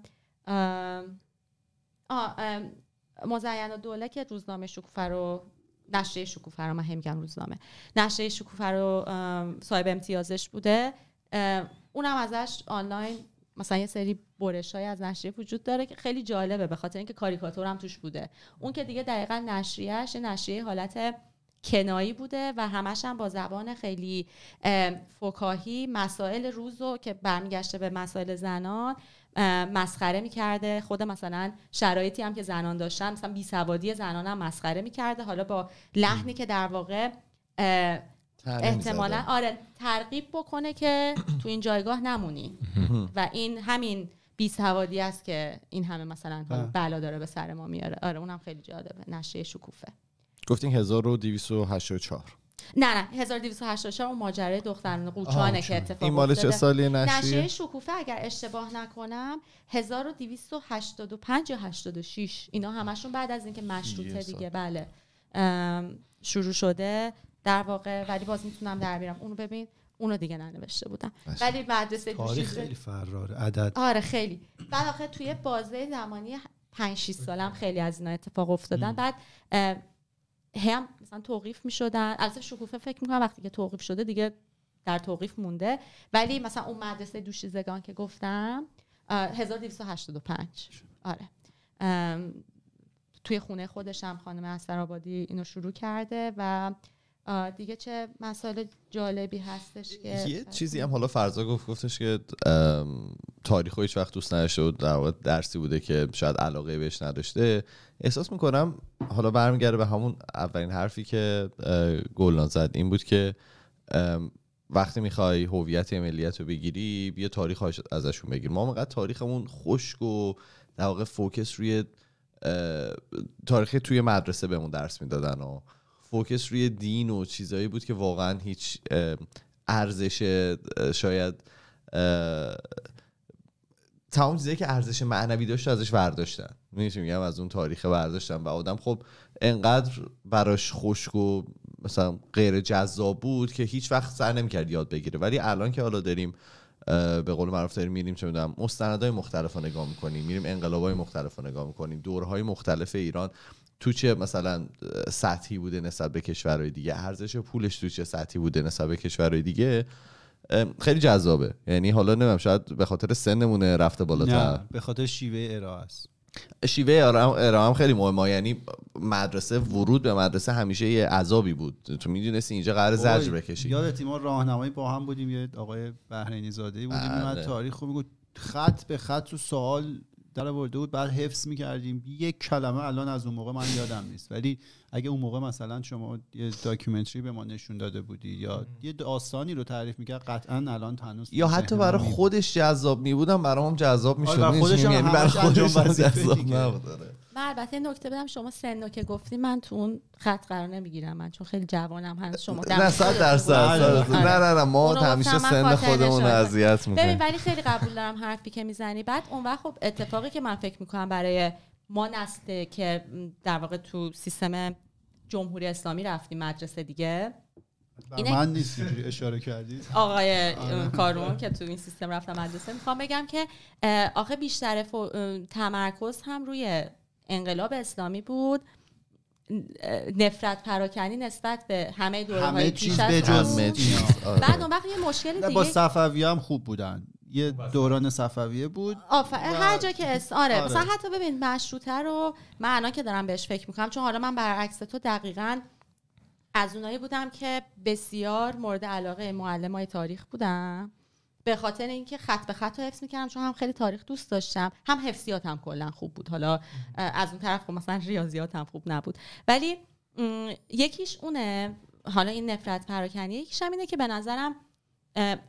مزین و دوله که روزنامه شکوفه رو نشریه شکوفه رو من روزنامه نشریه شکوفه رو صاحب امتیازش بوده اونم ازش آنلاین مثلا یه سری برش های از نشریه وجود داره که خیلی جالبه به خاطر اینکه کاریکاتور هم توش بوده اون که دیگه دقیقا نشریهش نشریه حالت کنایی بوده و همش هم با زبان خیلی فکاهی مسائل روز رو که برمیگشته به مسائل زنان مسخره میکرده خود مثلا شرایطی هم که زنان داشتن مثلا بیسوادی زنان هم مسخره میکرده حالا با لحنی که در واقع احتمالا زده. آره ترغیب بکنه که [clears throat] تو این جایگاه نمونی [clears throat] و این همین بی سوادی است که این همه مثلا بله. بلا داره به سر ما میاره آره اونم خیلی جالبه نشه شکوفه گفتین 1284 نه نه 1284 اون ماجره دختران قوچانه که اتفاق این مال چه سالی نشریه نشریه شکوفه اگر اشتباه نکنم 1285 یا 86 اینا همشون بعد از اینکه مشروطه دیگه بله شروع شده در واقع ولی باز میتونم در بیارم اونو ببین اونو دیگه ننوشته بودم ولی مدرسه تاریخ خیلی فراره عدد آره خیلی بعد آخه توی بازه زمانی 5 6 سالم خیلی از اینا اتفاق افتادن بعد هم مثلا توقیف میشدن البته شکوفه فکر میکنم وقتی که توقیف شده دیگه در توقیف مونده ولی مثلا اون مدرسه دوشیزگان که گفتم 1285 آره توی خونه خودشم خانم اسفر آبادی اینو شروع کرده و دیگه چه مسائل جالبی هستش که یه چیزی هم حالا فرضا گفت گفتش که تاریخ هیچ وقت دوست نداشته و در درسی بوده که شاید علاقه بهش نداشته احساس میکنم حالا برمیگرده به همون اولین حرفی که گلنان زد این بود که وقتی میخوای هویت ملیت رو بگیری بیا تاریخ ازشون بگیر ما مقدر تاریخمون خشک و در واقع فوکس روی تاریخ توی مدرسه بهمون درس میدادن و فوکس روی دین و چیزایی بود که واقعا هیچ ارزش شاید تمام چیزایی که ارزش معنوی داشت ازش برداشتن میشه میگم از اون تاریخ برداشتن و آدم خب انقدر براش خشک و مثلا غیر جذاب بود که هیچ وقت سر نمیکرد یاد بگیره ولی الان که حالا داریم به قول معروف داریم میریم چه میدونم مستندهای مختلف رو نگاه میکنیم میریم انقلابهای مختلف رو نگاه میکنیم دورهای مختلف ایران تو چه مثلا سطحی بوده نسبت به کشورهای دیگه ارزش پولش تو چه سطحی بوده نسبت به کشورهای دیگه خیلی جذابه یعنی حالا نمیم شاید به خاطر سنمونه رفته بالاتر به خاطر شیوه ارائه است شیوه ارائه هم خیلی مهمه یعنی مدرسه ورود به مدرسه همیشه یه عذابی بود تو میدونستی اینجا قرار زجر بکشی یادت ما راهنمایی با هم بودیم یه آقای بهرینی زاده بودیم بله. تاریخ خوب میگفت خط به خط تو سوال در آورده بود بعد حفظ میکردیم یک کلمه الان از اون موقع من یادم نیست ولی اگه اون موقع مثلا شما یه داکیومنتری به ما نشون داده بودی یا یه داستانی رو تعریف میکرد قطعا الان تنوز یا حتی آره، یعنی برای خودش جذاب میبودم برام جذاب میشد برای خودش یعنی برای خودش جذاب نبود آره. من البته نکته بدم شما سن که گفتی من تو اون خط قرار نمیگیرم من چون خیلی جوانم هست شما نه صد درصد آره. نه نه نه ما همیشه سن خودمون اذیت میکنیم ببین ولی خیلی قبول دارم حرفی که میزنی بعد اون وقت خب اتفاقی که من فکر میکنم برای ما نسته که در واقع تو سیستم جمهوری اسلامی رفتیم مدرسه دیگه من نیست اشاره کردید آقای آره. کارون که تو این سیستم رفتم مدرسه میخوام بگم که آخه بیشتر تمرکز هم روی انقلاب اسلامی بود نفرت پراکنی نسبت به همه دوره همه بعد آره. اون وقت یه مشکل دیگه با صفوی هم خوب بودن یه دوران صفویه بود آفر هر جا که اس آره. آره. مثلا حتی ببین مشروطه رو من که دارم بهش فکر میکنم چون حالا من برعکس تو دقیقا از اونایی بودم که بسیار مورد علاقه معلمای تاریخ بودم به خاطر اینکه خط به خط رو حفظ میکردم چون هم خیلی تاریخ دوست داشتم هم حفظیاتم کلا خوب بود حالا از اون طرف خب مثلا ریاضیاتم خوب نبود ولی یکیش اونه حالا این نفرت پراکنی یکیش که به نظرم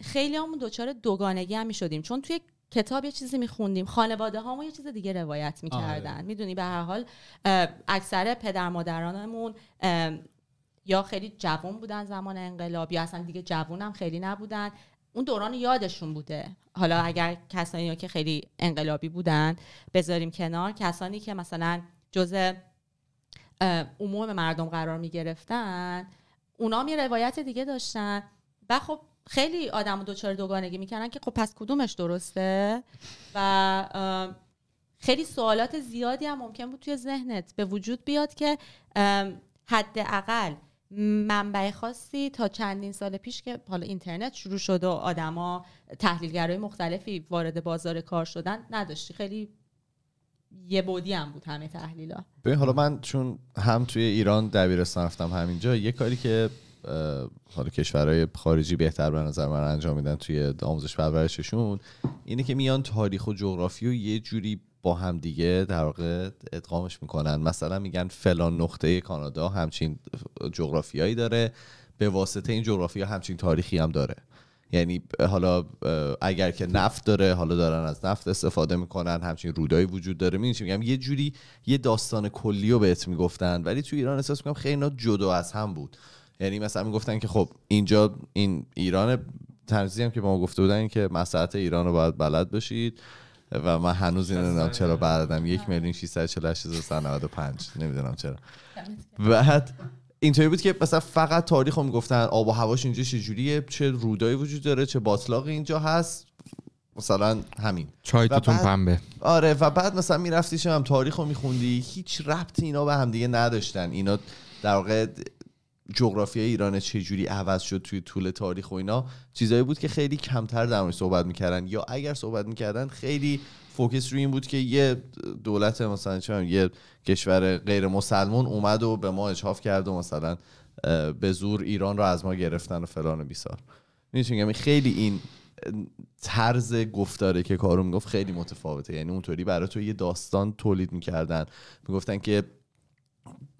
خیلی همون دوچار دوگانگی هم میشدیم چون توی کتاب یه چیزی میخوندیم خانواده ها یه چیز دیگه روایت میکردن آره. میدونی به هر حال اکثر پدر مادرانمون یا خیلی جوون بودن زمان انقلاب یا اصلا دیگه جوون هم خیلی نبودن اون دوران یادشون بوده حالا اگر کسانی که خیلی انقلابی بودن بذاریم کنار کسانی که مثلا جزء عموم مردم قرار می گرفتن اونا هم روایت دیگه داشتن و خب خیلی آدم دوچار دوگانگی میکنن که خب پس کدومش درسته و خیلی سوالات زیادی هم ممکن بود توی ذهنت به وجود بیاد که حداقل منبع خاصی تا چندین سال پیش که حالا اینترنت شروع شد و آدما تحلیلگرای مختلفی وارد بازار کار شدن نداشتی خیلی یه بودی هم بود همه تحلیلا ببین حالا من چون هم توی ایران دبیرستان رفتم همینجا یه کاری که حالا کشورهای خارجی بهتر به نظر من انجام میدن توی آموزش پرورششون اینه که میان تاریخ و جغرافی و یه جوری با هم دیگه در واقع ادغامش میکنن مثلا میگن فلان نقطه کانادا همچین جغرافیایی داره به واسطه این جغرافیا همچین تاریخی هم داره یعنی حالا اگر که نفت داره حالا دارن از نفت استفاده میکنن همچین رودایی وجود داره میگن میگم یه جوری یه داستان کلی رو بهت میگفتن ولی تو ایران احساس میکنم خیلی جدا از هم بود یعنی مثلا میگفتن که خب اینجا این ایران ترزی هم که ما گفته بودن این که مساحت ایران رو باید بلد باشید و من هنوز این نمیدونم چرا بردم بله. یک میلیون پنج نمیدونم چرا بعد اینطوری بود که مثلا فقط تاریخ رو گفتن آب و هواش اینجا چجوریه چه رودایی وجود داره چه باطلاق اینجا هست مثلا همین چای توتون پنبه آره و بعد مثلا میرفتی هم تاریخ رو میخوندی هیچ ربط اینا به دیگه نداشتن اینا در واقع جغرافی ایران جوری عوض شد توی طول تاریخ و اینا چیزایی بود که خیلی کمتر در صحبت میکردن یا اگر صحبت میکردن خیلی فوکس روی این بود که یه دولت مثلا چه یه کشور غیر مسلمان اومد و به ما اجحاف کرد و مثلا به زور ایران رو از ما گرفتن و فلان و بیسار میگم خیلی این طرز گفتاره که کارو میگفت خیلی متفاوته یعنی اونطوری برای تو یه داستان تولید میکردن میگفتن که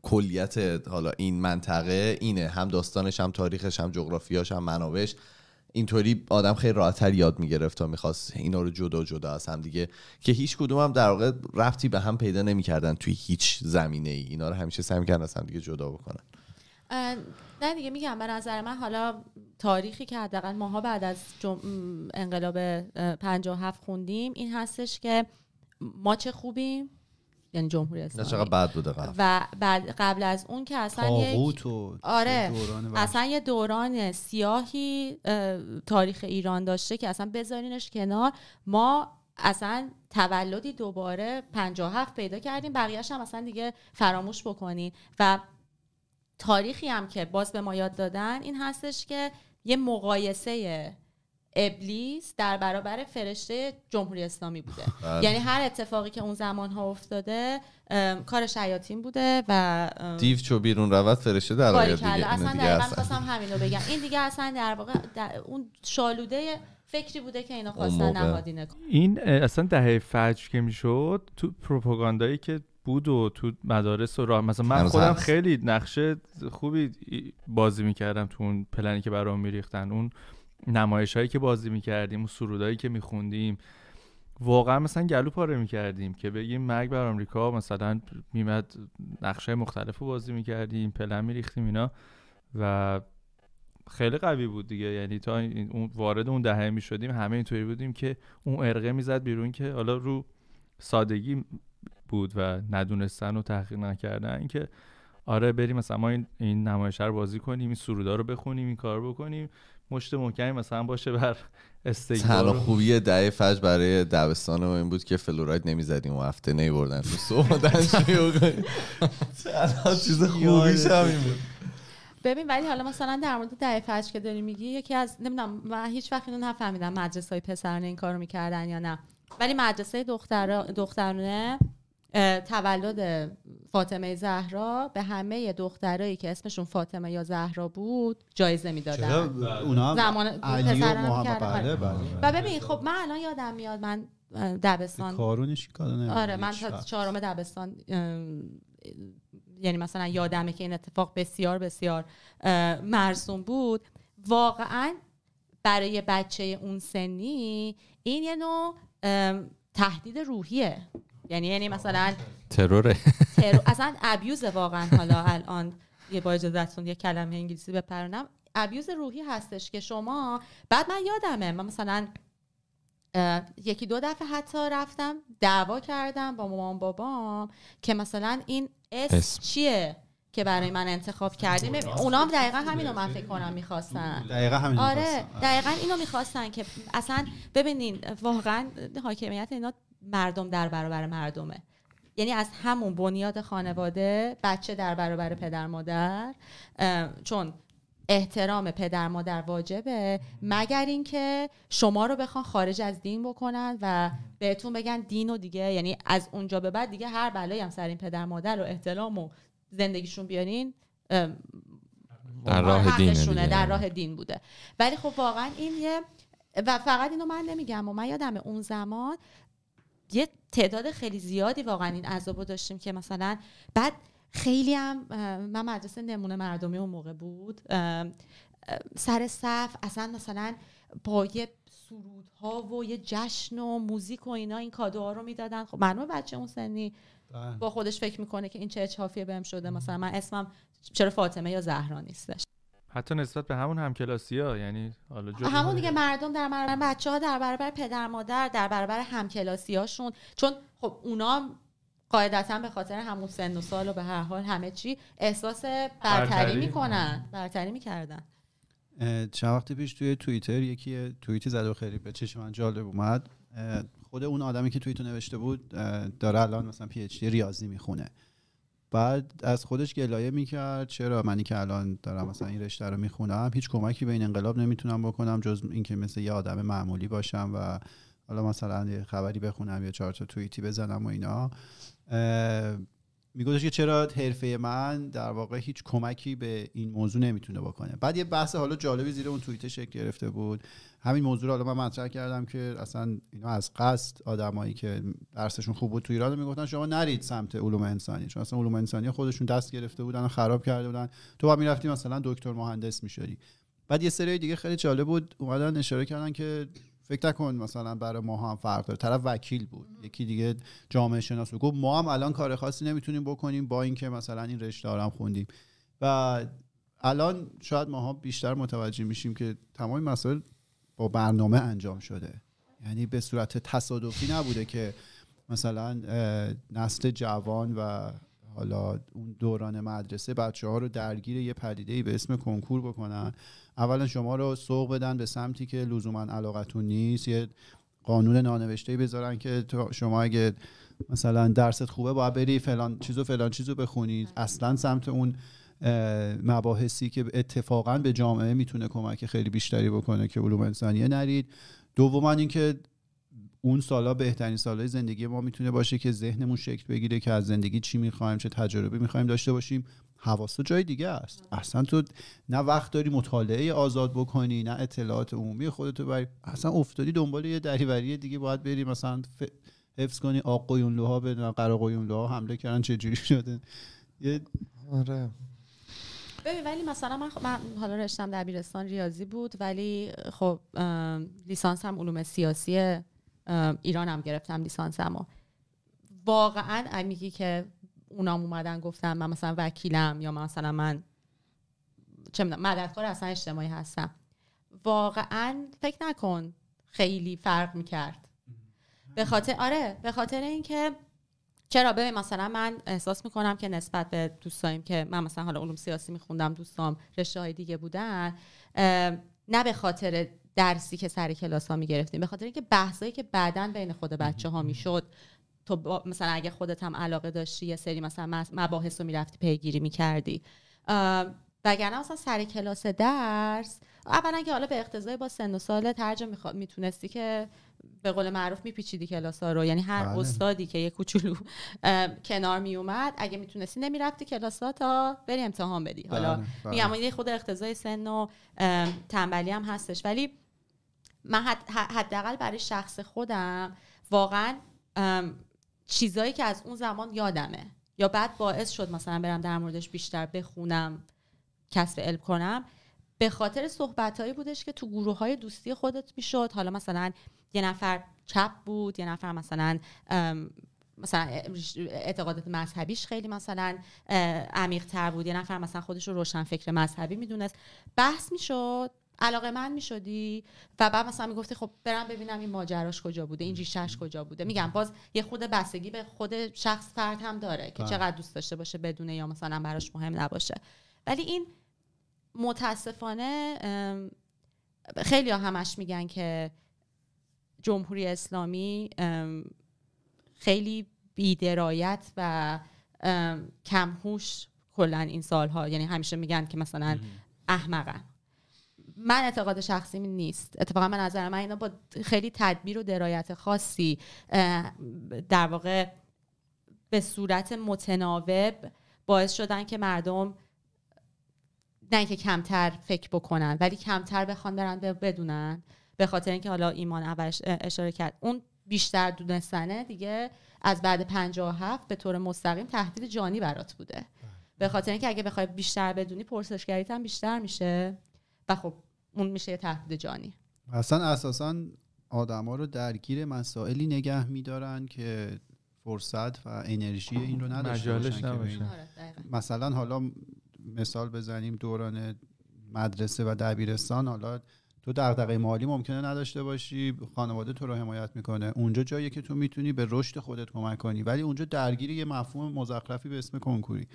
کلیت حالا این منطقه اینه هم داستانش هم تاریخش هم جغرافیاش هم منابش اینطوری آدم خیلی راحتتر یاد میگرفت تا میخواست اینا رو جدا جدا از هم دیگه که هیچ کدوم هم در واقع رفتی به هم پیدا نمیکردن توی هیچ زمینه ای اینا رو همیشه سعی کردن از هم دیگه جدا بکنن نه دیگه میگم به نظر من حالا تاریخی که حداقل ماها بعد از جم... انقلاب 57 خوندیم این هستش که ما چه خوبیم یعنی جمهوری اسلامی بوده قبل و بعد قبل از اون که اصلا یک آره اصلا یه دوران سیاهی تاریخ ایران داشته که اصلا بذارینش کنار ما اصلا تولدی دوباره 57 پیدا کردیم بقیهش هم اصلا دیگه فراموش بکنین و تاریخی هم که باز به ما یاد دادن این هستش که یه مقایسه ابلیس در برابر فرشته جمهوری اسلامی بوده [laughs] بله. یعنی هر اتفاقی که اون زمان ها افتاده کار شیاطین بوده و دیو چو بیرون رود فرشته در آید دیگه اصلا من خواستم همین رو بگم این دیگه اصلا در واقع در اون شالوده فکری بوده که اینا خواستن نهادینه این اصلا دهه فجر که میشد تو پروپاگاندایی که بود و تو مدارس و راه مثلا من خودم خیلی نقشه خوبی بازی میکردم تو اون پلنی که برام میریختن اون نمایش هایی که بازی میکردیم و سرودایی که میخوندیم واقعا مثلا گلو پاره میکردیم که بگیم مرگ بر آمریکا مثلا میمد نقشه مختلف رو بازی میکردیم پلن میریختیم اینا و خیلی قوی بود دیگه یعنی تا اون وارد اون دهه می همه اینطوری بودیم که اون ارقه میزد بیرون که حالا رو سادگی بود و ندونستن و تحقیق نکردن که آره بریم مثلا ما این, این رو بازی کنیم این سرودا رو بخونیم این کار بکنیم مشت محکمی مثلا باشه بر استیک حالا خوبی ده فج برای دبستان ما این بود که فلوراید نمیزدیم و هفته نیوردن تو سومدن چیز بود ببین ولی حالا مثلا در مورد ده فج که داری میگی یکی از نمیدونم من هیچ وقت اینو نفهمیدم مدرسه های پسرانه این کارو میکردن یا نه ولی مدرسه دختر دخترانه تولد فاطمه زهرا به همه دخترایی که اسمشون فاطمه یا زهرا بود جایزه میدادن بله. اونا زمان و محمد بله، بله، و ببین خب من الان یادم میاد من دبستان کارونش آره من تا چهارم دبستان یعنی مثلا یادمه که این اتفاق بسیار بسیار مرسوم بود واقعا برای بچه اون سنی این یه نوع تهدید روحیه یعنی یعنی مثلا تروره [laughs] اصلا ابیوز واقعا حالا الان یه با اجازهتون یه کلمه انگلیسی بپرنم ابیوز روحی هستش که شما بعد من یادمه من مثلا یکی دو دفعه حتی رفتم دعوا کردم با مامان بابام که مثلا این اس چیه که برای من انتخاب کردیم اونام دقیقا همینو من فکر کنم میخواستن دقیقا همینو آره دقیقا اینو میخواستن که اصلا ببینین واقعا حاکمیت اینا مردم در برابر مردمه یعنی از همون بنیاد خانواده بچه در برابر پدر مادر چون احترام پدر مادر واجبه مگر اینکه شما رو بخوان خارج از دین بکنن و بهتون بگن دین و دیگه یعنی از اونجا به بعد دیگه هر بلایی هم سر این پدر مادر و احترام و زندگیشون بیارین در راه دین در راه دین بوده ولی خب واقعا این یه و فقط اینو من نمیگم و من یادم اون زمان یه تعداد خیلی زیادی واقعا این عذاب رو داشتیم که مثلا بعد خیلی هم من مدرسه نمونه مردمی اون موقع بود سر صف اصلا مثلا با یه سرودها و یه جشن و موزیک و اینا این کادوها رو میدادن خب معلومه بچه اون سنی بله. با خودش فکر میکنه که این چه چافیه بهم شده مثلا من اسمم چرا فاطمه یا زهرا نیستش حتی نسبت به همون همکلاسی ها یعنی حالا همون دیگه مردم در برابر بچه ها در برابر پدر مادر در برابر همکلاسی هاشون چون خب اونا قاعدتا به خاطر همون سن و سال و به هر حال همه چی احساس برتری میکنن برتری میکردن چند وقت پیش توی توییتر یکی توییتی زد و خیلی به چشم من جالب اومد خود اون آدمی که توییتو نوشته بود داره الان مثلا پی ریاضی میخونه بعد از خودش گلایه میکرد چرا منی که الان دارم مثلا این رشته رو میخونم هیچ کمکی به این انقلاب نمیتونم بکنم جز اینکه مثل یه آدم معمولی باشم و حالا مثلا یه خبری بخونم یا چهار تا توییتی بزنم و اینا میگوزش که چرا حرفه من در واقع هیچ کمکی به این موضوع نمیتونه بکنه بعد یه بحث حالا جالبی زیر اون توییت شکل گرفته بود همین موضوع رو حالا من مطرح کردم که اصلا اینا از قصد آدمایی که درسشون خوب بود تو ایران میگفتن شما نرید سمت علوم انسانی چون اصلا علوم انسانی خودشون دست گرفته بودن و خراب کرده بودن تو با میرفتی مثلا دکتر مهندس میشدی بعد یه سری دیگه خیلی جالب بود اومدن اشاره کردن که فکر نکن مثلا برای ما هم فرق داره طرف وکیل بود یکی دیگه جامعه شناس بود گفت ما هم الان کار خاصی نمیتونیم بکنیم با اینکه مثلا این رشته هم خوندیم و الان شاید ماها بیشتر متوجه میشیم که تمام مسائل با برنامه انجام شده یعنی به صورت تصادفی نبوده که مثلا نسل جوان و حالا اون دوران مدرسه بچه ها رو درگیر یه پدیده ای به اسم کنکور بکنن اولا شما رو سوق بدن به سمتی که لزوما علاقتون نیست یه قانون نانوشته بذارن که شما اگه مثلا درست خوبه باید بری فلان چیزو فلان چیزو بخونید آره. اصلا سمت اون مباحثی که اتفاقا به جامعه میتونه کمک خیلی بیشتری بکنه که علوم انسانیه نرید دوما اینکه اون سالا بهترین سالهای زندگی ما میتونه باشه که ذهنمون شکل بگیره که از زندگی چی میخوایم چه تجربه میخوایم داشته باشیم حواس جای دیگه است اصلا تو نه وقت داری مطالعه آزاد بکنی نه اطلاعات عمومی خودتو بری اصلا افتادی دنبال یه دریوری دیگه باید بری مثلا حفظ کنی آق به حمله کردن چه جوری شده یه آره. ببین ولی مثلا من, من حالا رشتم دبیرستان ریاضی بود ولی خب لیسانس هم علوم سیاسی ایرانم گرفتم لیسانسمو واقعا میگی که اونام اومدن گفتم من مثلا وکیلم یا مثلا من چه مددکار اصلا اجتماعی هستم واقعا فکر نکن خیلی فرق میکرد به خاطر آره به خاطر اینکه چرا ببین مثلا من احساس میکنم که نسبت به دوستایم که من مثلا حالا علوم سیاسی میخوندم دوستام رشته های دیگه بودن نه به خاطر درسی که سر کلاس ها می گرفتیم به خاطر اینکه بحثایی که بعدا بین خود بچه ها میشد تو مثلا اگه خودت هم علاقه داشتی یه سری مثلا مباحث رو میرفتی پیگیری میکردی وگرنه مثلا سر کلاس درس اولا که حالا به اقتضای با سن و سال ترجم میتونستی که به قول معروف میپیچیدی کلاس ها رو یعنی هر بله. استادی که یه کوچولو کنار می اومد اگه میتونستی نمیرفتی کلاس ها تا بری امتحان بدی حالا بله. بله. میگم یه خود اقتضای سن و تنبلی هم هستش ولی من حداقل برای شخص خودم واقعا چیزایی که از اون زمان یادمه یا بعد باعث شد مثلا برم در موردش بیشتر بخونم کسب علم کنم به خاطر صحبتهایی بودش که تو گروه های دوستی خودت میشد حالا مثلا یه نفر چپ بود یه نفر مثلا مثلا اعتقادات مذهبیش خیلی مثلا عمیق تر بود یه نفر مثلا خودش رو روشن فکر مذهبی میدونست بحث میشد علاقه من می شدی و بعد مثلا میگفتی خب برم ببینم این ماجراش کجا بوده این ریشش کجا بوده میگم باز یه خود بستگی به خود شخص فرد هم داره که بله. چقدر دوست داشته باشه بدونه یا مثلا براش مهم نباشه ولی این متاسفانه خیلی ها همش میگن که جمهوری اسلامی خیلی بیدرایت و کمهوش کلا این سالها یعنی همیشه میگن که مثلا احمقن من اعتقاد شخصی نیست اتفاقا من نظر من اینا با خیلی تدبیر و درایت خاصی در واقع به صورت متناوب باعث شدن که مردم نه اینکه کمتر فکر بکنن ولی کمتر بخوان برن بدونن به خاطر اینکه حالا ایمان اولش اشاره کرد اون بیشتر دونستنه دیگه از بعد 57 به طور مستقیم تهدید جانی برات بوده بله. به خاطر اینکه اگه بخوای بیشتر بدونی پرسشگریت هم بیشتر میشه و خب اون میشه یه تهدید جانی اصلا اساسا آدما رو درگیر مسائلی نگه میدارن که فرصت و انرژی این رو نداشته باشن, آره، مثلا حالا مثال بزنیم دوران مدرسه و دبیرستان حالا تو دغدغه مالی ممکنه نداشته باشی خانواده تو رو حمایت میکنه اونجا جایی که تو میتونی به رشد خودت کمک کنی ولی اونجا درگیری یه مفهوم مزخرفی به اسم کنکوری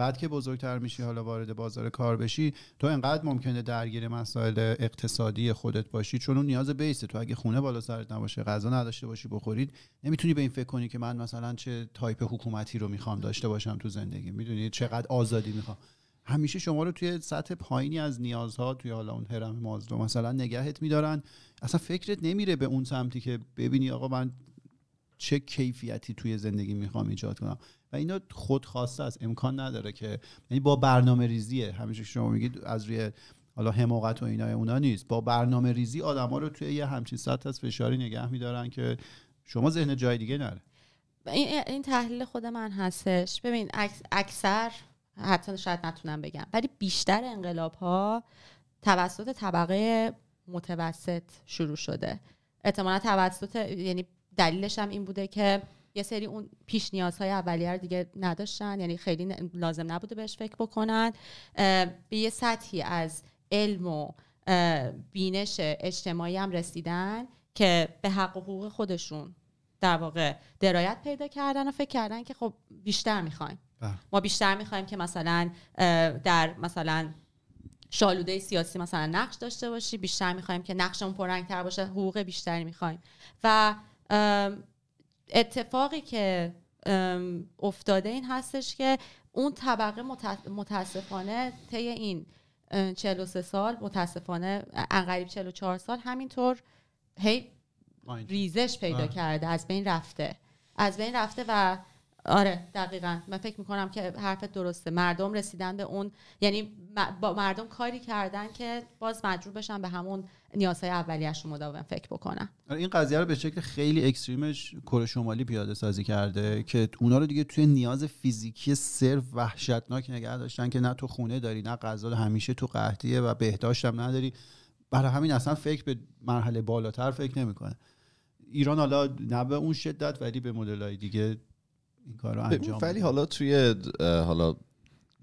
بعد که بزرگتر میشی حالا وارد بازار کار بشی تو انقدر ممکنه درگیر مسائل اقتصادی خودت باشی چون اون نیاز بیسه تو اگه خونه بالا سرت نباشه غذا نداشته باشی بخورید نمیتونی به این فکر کنی که من مثلا چه تایپ حکومتی رو میخوام داشته باشم تو زندگی میدونی چقدر آزادی میخوام همیشه شما رو توی سطح پایینی از نیازها توی حالا اون هرم مازلو مثلا نگهت میدارن اصلا فکرت نمیره به اون سمتی که ببینی آقا من چه کیفیتی توی زندگی میخوام ایجاد کنم و اینا خودخواسته است امکان نداره که یعنی با برنامه ریزیه همیشه شما میگید از روی حالا حماقت و اینا اونا نیست با برنامه ریزی ها رو توی یه همچین سطح از فشاری نگه میدارن که شما ذهن جای دیگه نره این, این تحلیل خود من هستش ببین اکثر حتی شاید نتونم بگم ولی بیشتر انقلاب ها توسط طبقه متوسط شروع شده احتمالا توسط یعنی دلیلش هم این بوده که یه سری اون پیش نیازهای اولیه رو دیگه نداشتن یعنی خیلی لازم نبوده بهش فکر بکنن به یه سطحی از علم و بینش اجتماعی هم رسیدن که به حق و حقوق خودشون در واقع درایت پیدا کردن و فکر کردن که خب بیشتر میخوایم بله. ما بیشتر میخوایم که مثلا در مثلا شالوده سیاسی مثلا نقش داشته باشی بیشتر میخوایم که نقشمون پررنگتر باشه حقوق بیشتری میخوایم و اتفاقی که افتاده این هستش که اون طبقه متاسفانه طی این 43 سال متاسفانه انقریب 44 سال همینطور هی ریزش پیدا کرده از بین رفته از بین رفته و آره دقیقا من فکر میکنم که حرفت درسته مردم رسیدن به اون یعنی با مردم کاری کردن که باز مجبور بشن به همون نیازهای اولیه‌اش رو مداوم فکر بکنن آره، این قضیه رو به شکل خیلی اکستریمش کره شمالی پیاده سازی کرده که اونا رو دیگه توی نیاز فیزیکی صرف وحشتناک نگه داشتن که نه تو خونه داری نه غذا همیشه تو قحطیه و بهداشت هم نداری برای همین اصلا فکر به مرحله بالاتر فکر نمیکنه ایران حالا نه به اون شدت ولی به مدلای دیگه این کار انجام ولی حالا توی حالا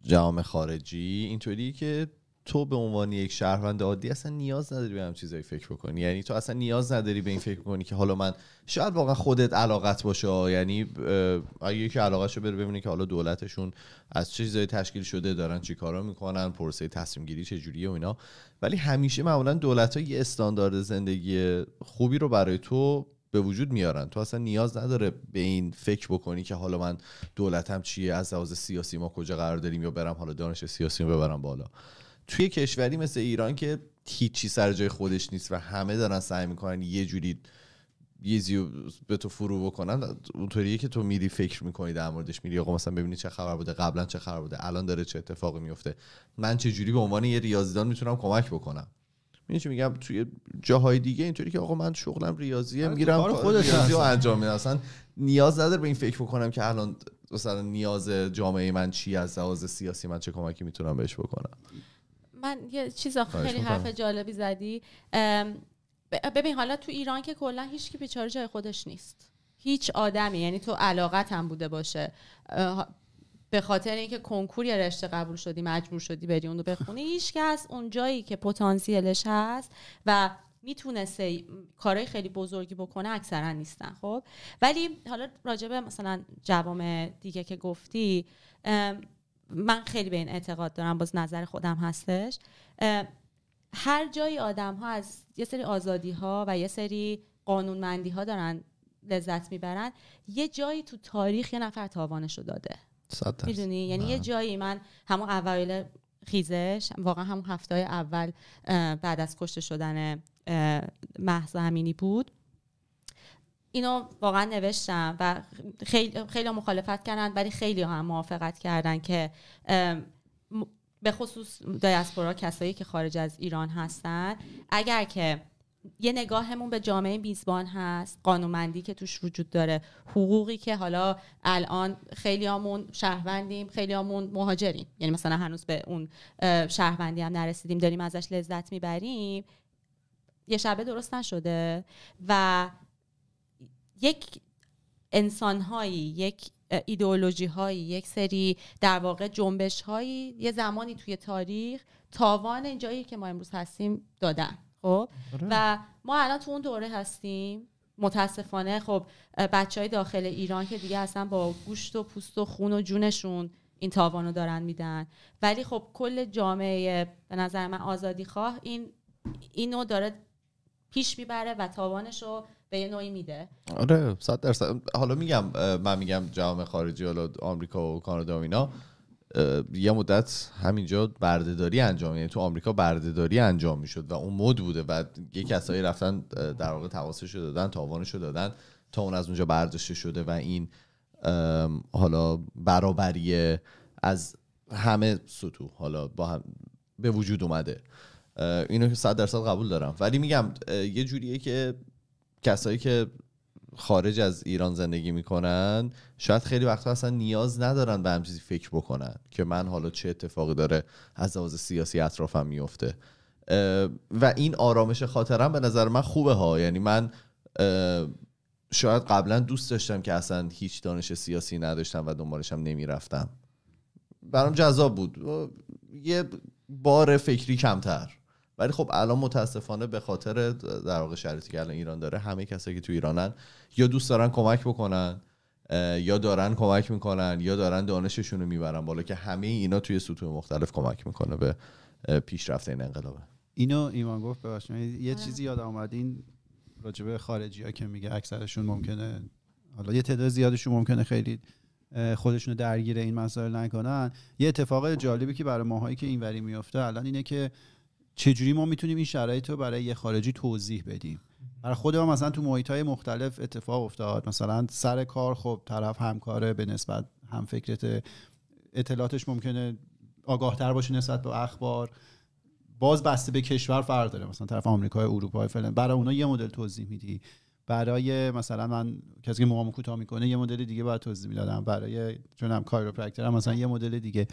جامعه خارجی اینطوری که تو به عنوان یک شهروند عادی اصلا نیاز نداری به هم چیزایی فکر کنی. یعنی تو اصلا نیاز نداری به این فکر کنی که حالا من شاید واقعا خودت علاقت باشه یعنی اگه یکی شو بره ببینه که حالا دولتشون از چه چیزایی تشکیل شده دارن چیکارا میکنن پروسه تصمیم گیری چجوریه و اینا ولی همیشه معمولا دولت ها یه استاندارد زندگی خوبی رو برای تو به وجود میارن تو اصلا نیاز نداره به این فکر بکنی که حالا من دولتم چیه از لحاظ سیاسی ما کجا قرار داریم یا برم حالا دانش سیاسی رو ببرم بالا توی کشوری مثل ایران که هیچی سر جای خودش نیست و همه دارن سعی میکنن یه جوری زیو به تو فرو بکنن اونطوریه که تو میری فکر میکنی در موردش میری آقا مثلا ببینی چه خبر بوده قبلا چه خبر بوده الان داره چه اتفاقی میفته من چه جوری به عنوان یه ریاضیدان میتونم کمک بکنم میدونی چی میگم توی جاهای دیگه اینطوری که آقا من شغلم ریاضیه آره، میرم خودش انجام میدم اصلا نیاز نداره به این فکر بکنم که الان مثلا نیاز جامعه من چی از لحاظ سیاسی من چه کمکی میتونم بهش بکنم من یه چیز خیلی حرف جالبی زدی ببین حالا تو ایران که کلا هیچ کی بیچاره جای خودش نیست هیچ آدمی یعنی تو علاقت هم بوده باشه به خاطر اینکه کنکور یا رشته قبول شدی مجبور شدی بری اون رو بخونی هیچ کس اون جایی که پتانسیلش هست و میتونسته کارهای خیلی بزرگی بکنه اکثرا نیستن خب ولی حالا راجبه مثلا جوام دیگه که گفتی من خیلی به این اعتقاد دارم باز نظر خودم هستش هر جایی آدم ها از یه سری آزادی ها و یه سری قانونمندی ها دارن لذت میبرن یه جایی تو تاریخ یه نفر تاوانش رو داده میدونی یعنی یه جایی من همون اوایل خیزش واقعا همون هفته اول بعد از کشته شدن محض همینی بود اینو واقعا نوشتم و خیلی خیلی مخالفت کردن ولی خیلی هم موافقت کردن که به خصوص دیاسپورا کسایی که خارج از ایران هستن اگر که یه نگاهمون به جامعه بیزبان هست قانونمندی که توش وجود داره حقوقی که حالا الان خیلیامون شهروندیم خیلیامون مهاجریم یعنی مثلا هنوز به اون شهروندی هم نرسیدیم داریم ازش لذت میبریم یه شبه درست نشده و یک هایی یک ایدئولوژی هایی یک سری در واقع جنبش هایی یه زمانی توی تاریخ تاوان جایی که ما امروز هستیم دادن خب آره. و ما الان تو اون دوره هستیم متاسفانه خب بچه های داخل ایران که دیگه اصلا با گوشت و پوست و خون و جونشون این تاوانو دارن میدن ولی خب کل جامعه به نظر من آزادی خواه این اینو داره پیش میبره و تاوانش رو به یه نوعی میده آره صد حالا میگم من میگم جامعه خارجی حالا آمریکا و کانادا و اینا یه مدت همینجا بردهداری انجام یعنی تو آمریکا بردهداری انجام میشد و اون مد بوده و یه کسایی رفتن در واقع تقاصش رو دادن تاوانش رو دادن تا اون از اونجا برداشته شده و این حالا برابری از همه سطوح حالا با هم به وجود اومده اینو که درصد قبول دارم ولی میگم یه جوریه که کسایی که خارج از ایران زندگی میکنن شاید خیلی وقتا اصلا نیاز ندارن به همچیزی فکر بکنن که من حالا چه اتفاقی داره از لحاظ سیاسی اطرافم میفته و این آرامش خاطرم به نظر من خوبه ها یعنی من شاید قبلا دوست داشتم که اصلا هیچ دانش سیاسی نداشتم و دنبالشم نمیرفتم برام جذاب بود یه بار فکری کمتر ولی خب الان متاسفانه به خاطر در واقع شرایطی که الان ایران داره همه کسایی که تو ایرانن یا دوست دارن کمک بکنن یا دارن کمک میکنن یا دارن دانششون رو میبرن بالا که همه اینا توی سطوح مختلف کمک میکنه به پیشرفت این انقلابه اینو ایمان گفت ببخشید یه آره. چیزی یاد اومد این راجبه خارجی ها که میگه اکثرشون ممکنه حالا یه تعداد زیادشون ممکنه خیلی خودشونو درگیر این مسائل نکنن یه اتفاق جالبی که برای ماهایی که اینوری میفته الان اینه که چجوری ما میتونیم این شرایط رو برای یه خارجی توضیح بدیم برای خود ما مثلا تو محیط های مختلف اتفاق افتاد مثلا سر کار خب طرف همکاره به نسبت هم فکرت اطلاعاتش ممکنه آگاه تر باشه نسبت به اخبار باز بسته به کشور فرق داره مثلا طرف آمریکا اروپا فلان برای اونا یه مدل توضیح میدی برای مثلا من کسی که مقام کوتاه میکنه یه مدل دیگه باید توضیح میدادم برای چونم مثلا یه مدل دیگه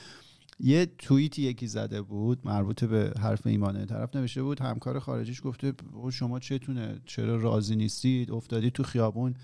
یه توییت یکی زده بود مربوط به حرف ایمانه طرف نوشته بود همکار خارجیش گفته شما چتونه چرا راضی نیستید افتادی تو خیابون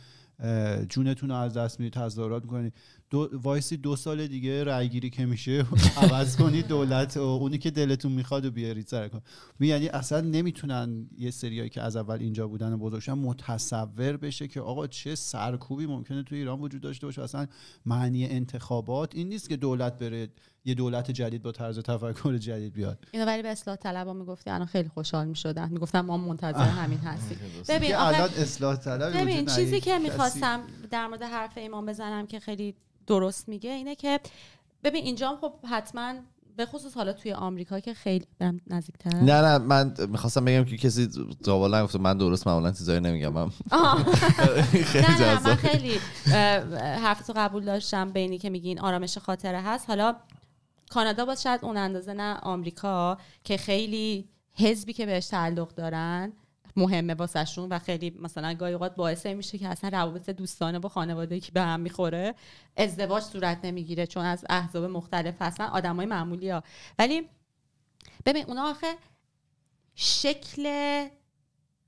جونتون رو از دست میدید تظاهرات میکنید دو وایسی دو سال دیگه گیری که میشه عوض کنید دولت و اونی که دلتون میخواد و بیارید سر کن یعنی اصلا نمیتونن یه سریایی که از اول اینجا بودن و بزرگشن متصور بشه که آقا چه سرکوبی ممکنه تو ایران وجود داشته باشه اصلا معنی انتخابات این نیست که دولت بره یه دولت جدید با طرز تفکر جدید بیاد اینو ولی به اصلاح طلبا میگفتی الان خیلی خوشحال میشدن میگفتم ما منتظر [laughs] همین هستیم [laughs] ببین اصلاح ببین چیزی که میخواستم در مورد حرف ایمان بزنم که خیلی درست میگه اینه که ببین اینجا خب حتما به خصوص حالا توی آمریکا که خیلی برم نزدیکتر نه نه من میخواستم بگم که کسی قبلا گفته من درست معمولا چیزایی نمیگم من [laughs] نه نه من خیلی حرفتو قبول داشتم بینی که میگین آرامش خاطره هست حالا کانادا باز شاید اون اندازه نه آمریکا که خیلی حزبی که بهش تعلق دارن مهمه واسهشون و خیلی مثلا گاهی اوقات باعث میشه که اصلا روابط دوستانه با خانواده که به هم میخوره ازدواج صورت نمیگیره چون از احزاب مختلف هستن آدمای معمولی ها ولی ببین اونا آخه شکل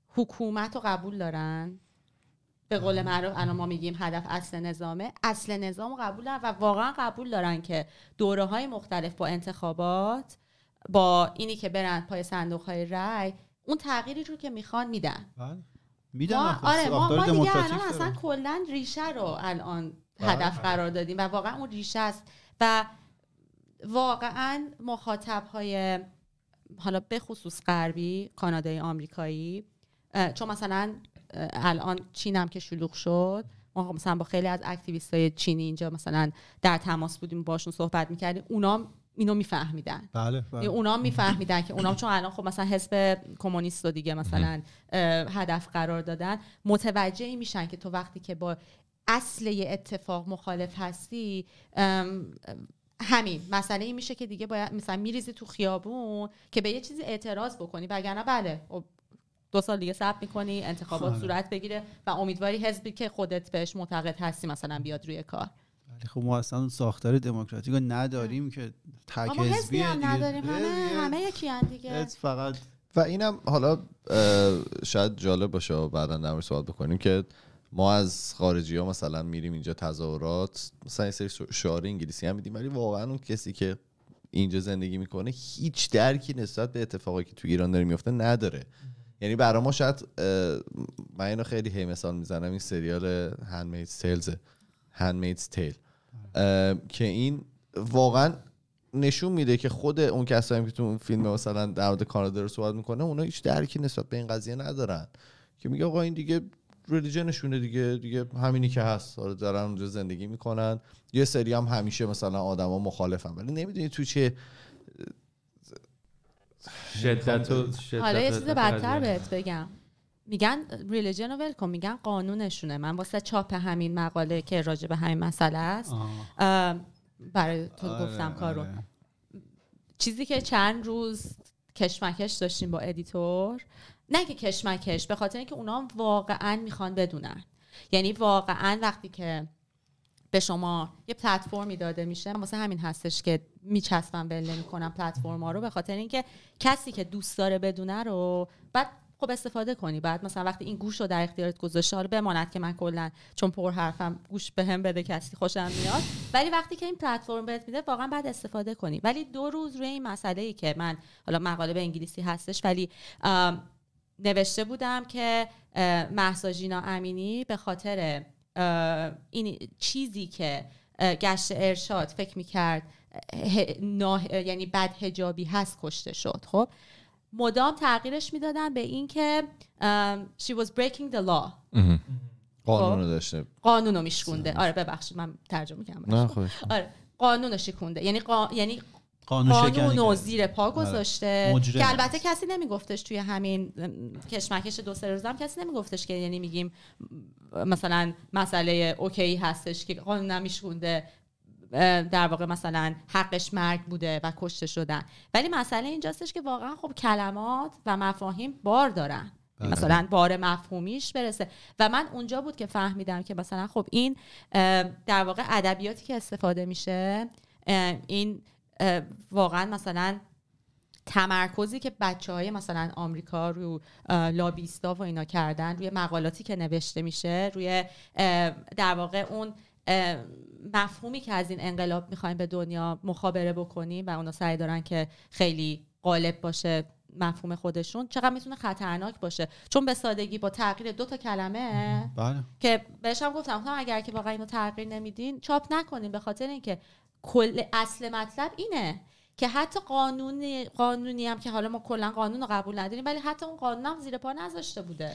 حکومت رو قبول دارن به قول معروف الان ما میگیم هدف اصل نظامه اصل نظام قبولن و واقعا قبول دارن که دوره های مختلف با انتخابات با اینی که برن پای صندوق های رای اون تغییری رو که میخوان میدن بله. میدن آره، ما دیگه الان اصلا کلا ریشه رو الان بله. هدف قرار دادیم و واقعا اون ریشه است و واقعا مخاطب های حالا به خصوص غربی کانادای آمریکایی چون مثلا الان چینم که شلوغ شد ما خب مثلا با خیلی از اکتیویست های چینی اینجا مثلا در تماس بودیم باشون صحبت میکردیم اونا اینو میفهمیدن بله, بله. اونا میفهمیدن که اونا چون الان خب مثلا حزب کمونیست رو دیگه مثلا هدف قرار دادن متوجه میشن که تو وقتی که با اصل یه اتفاق مخالف هستی همین مسئله این میشه که دیگه باید مثلا میریزی تو خیابون که به یه چیزی اعتراض بکنی وگرنه بله خب دو سال دیگه صبر میکنی انتخابات خب. صورت بگیره و امیدواری حزبی که خودت بهش معتقد هستی مثلا بیاد روی کار ولی خب ما اصلا ساختار دموکراتیک رو نداریم که تک حزبی هم نداریم همه همه یکی دیگه فقط و اینم حالا شاید جالب باشه بعدا در سوال بکنیم که ما از خارجی ها مثلا میریم اینجا تظاهرات مثلا یه سری شعار انگلیسی هم میدیم ولی واقعا اون کسی که اینجا زندگی میکنه هیچ درکی نسبت به اتفاقی که تو ایران داره میفته نداره یعنی برای ما شاید من اینو خیلی هی مثال میزنم این سریال هندمیدز تیلز هندمیدز تیل که این واقعا نشون میده که خود اون کسایی که تو فیلم مثلا در مورد رو صحبت میکنه اونا هیچ درکی نسبت به این قضیه ندارن که میگه آقا این دیگه ریلیجنشونه دیگه دیگه همینی که هست آره دارن اونجا زندگی میکنن یه سری هم همیشه مثلا آدما مخالفن ولی نمیدونی تو چه خب. شدت و حالا یه چیز بدتر بهت بگم میگن ریلیجن و ولکن میگن قانونشونه من واسه چاپ همین مقاله که راجع به همین مسئله است برای تو آره، گفتم آره. کارو چیزی که چند روز کشمکش داشتیم با ادیتور نه که کشمکش به خاطر اینکه اونا واقعا میخوان بدونن یعنی واقعا وقتی که به شما یه پلتفرمی داده میشه واسه همین هستش که میچسبم ول نمیکنم ها رو به خاطر اینکه کسی که دوست داره بدونه رو بعد خب استفاده کنی بعد مثلا وقتی این گوش رو در اختیارت گذاشته حالا بماند که من کلا چون پر حرفم گوش بهم به بده کسی خوشم میاد ولی وقتی که این پلتفرم بهت میده واقعا بعد استفاده کنی ولی دو روز روی این مسئله ای که من حالا مقاله به انگلیسی هستش ولی نوشته بودم که محسا امینی به خاطر این چیزی که گشت ارشاد فکر میکرد یعنی بد هجابی هست کشته شد خب مدام تغییرش میدادن به این که she was breaking the law خب، قانون رو داشته قانون میشکونده آره ببخشید من ترجمه میکنم خب. آره قانون رو شکونده یعنی قا... یعنی قانون رو زیر پا آره. گذاشته که البته کسی نمیگفتش توی همین کشمکش دو سه روزم کسی نمیگفتش که یعنی میگیم مثلا مسئله اوکی هستش که قانون نمیشونده در واقع مثلا حقش مرگ بوده و کشته شدن ولی مسئله اینجاستش که واقعا خب کلمات و مفاهیم بار دارن بله. مثلا بار مفهومیش برسه و من اونجا بود که فهمیدم که مثلا خب این در واقع ادبیاتی که استفاده میشه این واقعا مثلا تمرکزی که بچه های مثلا آمریکا رو لابیستا و اینا کردن روی مقالاتی که نوشته میشه روی در واقع اون مفهومی که از این انقلاب میخوایم به دنیا مخابره بکنیم و اونا سعی دارن که خیلی غالب باشه مفهوم خودشون چقدر میتونه خطرناک باشه چون به سادگی با تغییر دو تا کلمه بله. که بهشم گفتم گفتم اگر که واقعا اینو تغییر نمیدین چاپ نکنین به خاطر اینکه کل اصل مطلب اینه که حتی قانون قانونی هم که حالا ما کلا قانون رو قبول نداریم ولی حتی اون قانون هم زیر پا نذاشته بوده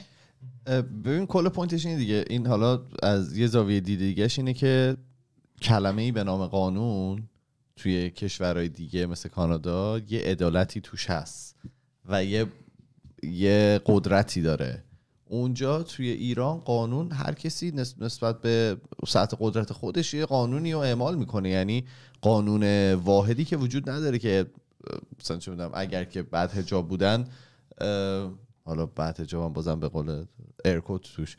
ببین کل پوینتش اینه دیگه این حالا از یه زاویه دیده دیگهش اینه که کلمه ای به نام قانون توی کشورهای دیگه مثل کانادا یه عدالتی توش هست و یه یه قدرتی داره اونجا توی ایران قانون هر کسی نسبت به سطح قدرت خودش یه قانونی رو اعمال میکنه یعنی قانون واحدی که وجود نداره که مثلا چه میدونم اگر که بعد حجاب بودن حالا بعد حجاب هم بازم به قول ارکوت توش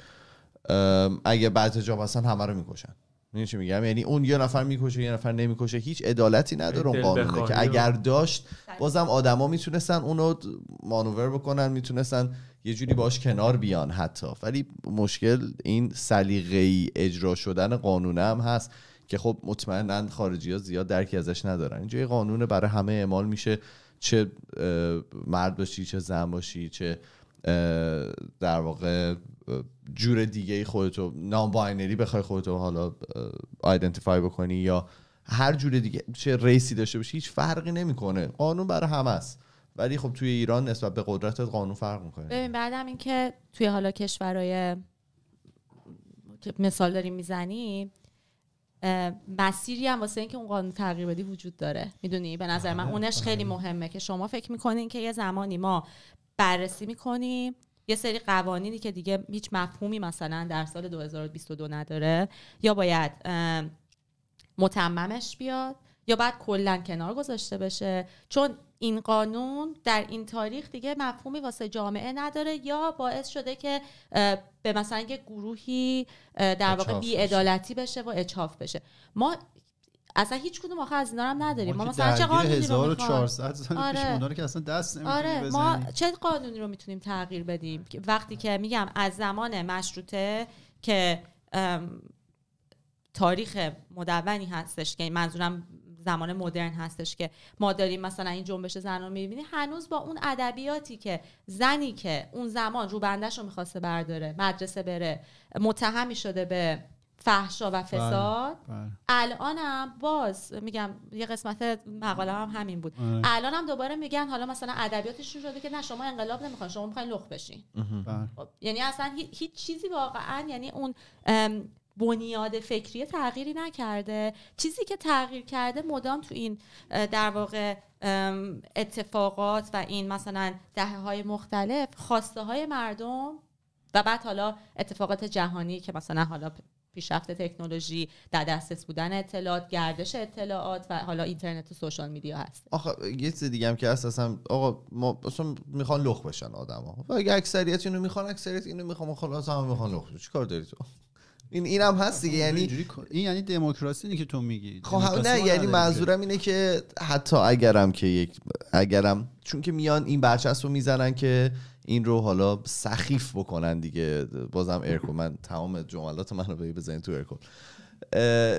اگه بعد حجاب هستن همه رو میکشن میدونی چی میگم یعنی اون یه نفر میکشه یه نفر نمیکشه هیچ عدالتی نداره اون قانون که اگر داشت بله. بازم آدما میتونستن اونو مانور بکنن میتونستن یه جوری باش کنار بیان حتی ولی مشکل این سلیقه‌ای اجرا شدن قانونه هم هست که خب مطمئنا خارجی ها زیاد درکی ازش ندارن اینجا قانون برای همه اعمال میشه چه مرد باشی چه زن باشی چه در واقع جور دیگه خودتو نام باینری بخوای خودتو حالا آیدنتیفای بکنی یا هر جور دیگه چه ریسی داشته باشی هیچ فرقی نمیکنه قانون برای همه است ولی خب توی ایران نسبت به قدرت قانون فرق میکنه ببین بعدم اینکه توی حالا کشورهای مثال داریم میزنیم مسیری هم واسه اینکه اون قانون تغییر بدی وجود داره میدونی به نظر من آره، اونش آره. خیلی مهمه که شما فکر میکنین که یه زمانی ما بررسی میکنیم یه سری قوانینی که دیگه هیچ مفهومی مثلا در سال 2022 نداره یا باید متممش بیاد یا بعد کلا کنار گذاشته بشه چون این قانون در این تاریخ دیگه مفهومی واسه جامعه نداره یا باعث شده که به مثلا یه گروهی در واقع بیعدالتی بشه و اچاف بشه ما اصلا هیچ کدوم آخه از اینا هم نداریم ما, مثلا چه قانونی 1400 سال آره. دست آره. ما چه قانونی رو میتونیم تغییر بدیم وقتی که میگم از زمان مشروطه که تاریخ مدونی هستش که منظورم زمان مدرن هستش که ما داریم مثلا این جنبش زن رو میبینی هنوز با اون ادبیاتی که زنی که اون زمان روبندش رو میخواسته برداره مدرسه بره متهمی شده به فحشا و بله، فساد بله. الانم باز میگم یه قسمت مقاله هم همین بود آره. الانم دوباره میگن حالا مثلا ادبیاتشون شده که نه شما انقلاب نمیخواین شما میخواین لخ بشین بله. خب، یعنی اصلا هیچ چیزی واقعا یعنی اون بنیاد فکری تغییری نکرده چیزی که تغییر کرده مدام تو این در واقع اتفاقات و این مثلا دهه های مختلف خواسته های مردم و بعد حالا اتفاقات جهانی که مثلا حالا پیشرفت تکنولوژی در دسترس بودن اطلاعات گردش اطلاعات و حالا اینترنت و سوشال میدیا هست آخه یه چیز دیگه هم که هست اصلا آقا ما میخوان لخ بشن آدما و اگه اکثریت اینو میخوان اکثریت اینو میخوان خلاص هم میخوان لخ چیکار داری این اینم هست دیگه یعنی این یعنی دموکراسی که تو میگی خب نه یعنی منظورم اینه که حتی اگرم که یک اگرم چون که میان این برچسب رو میزنن که این رو حالا سخیف بکنن دیگه بازم ارکو من تمام جملات من رو بزنین تو ارکو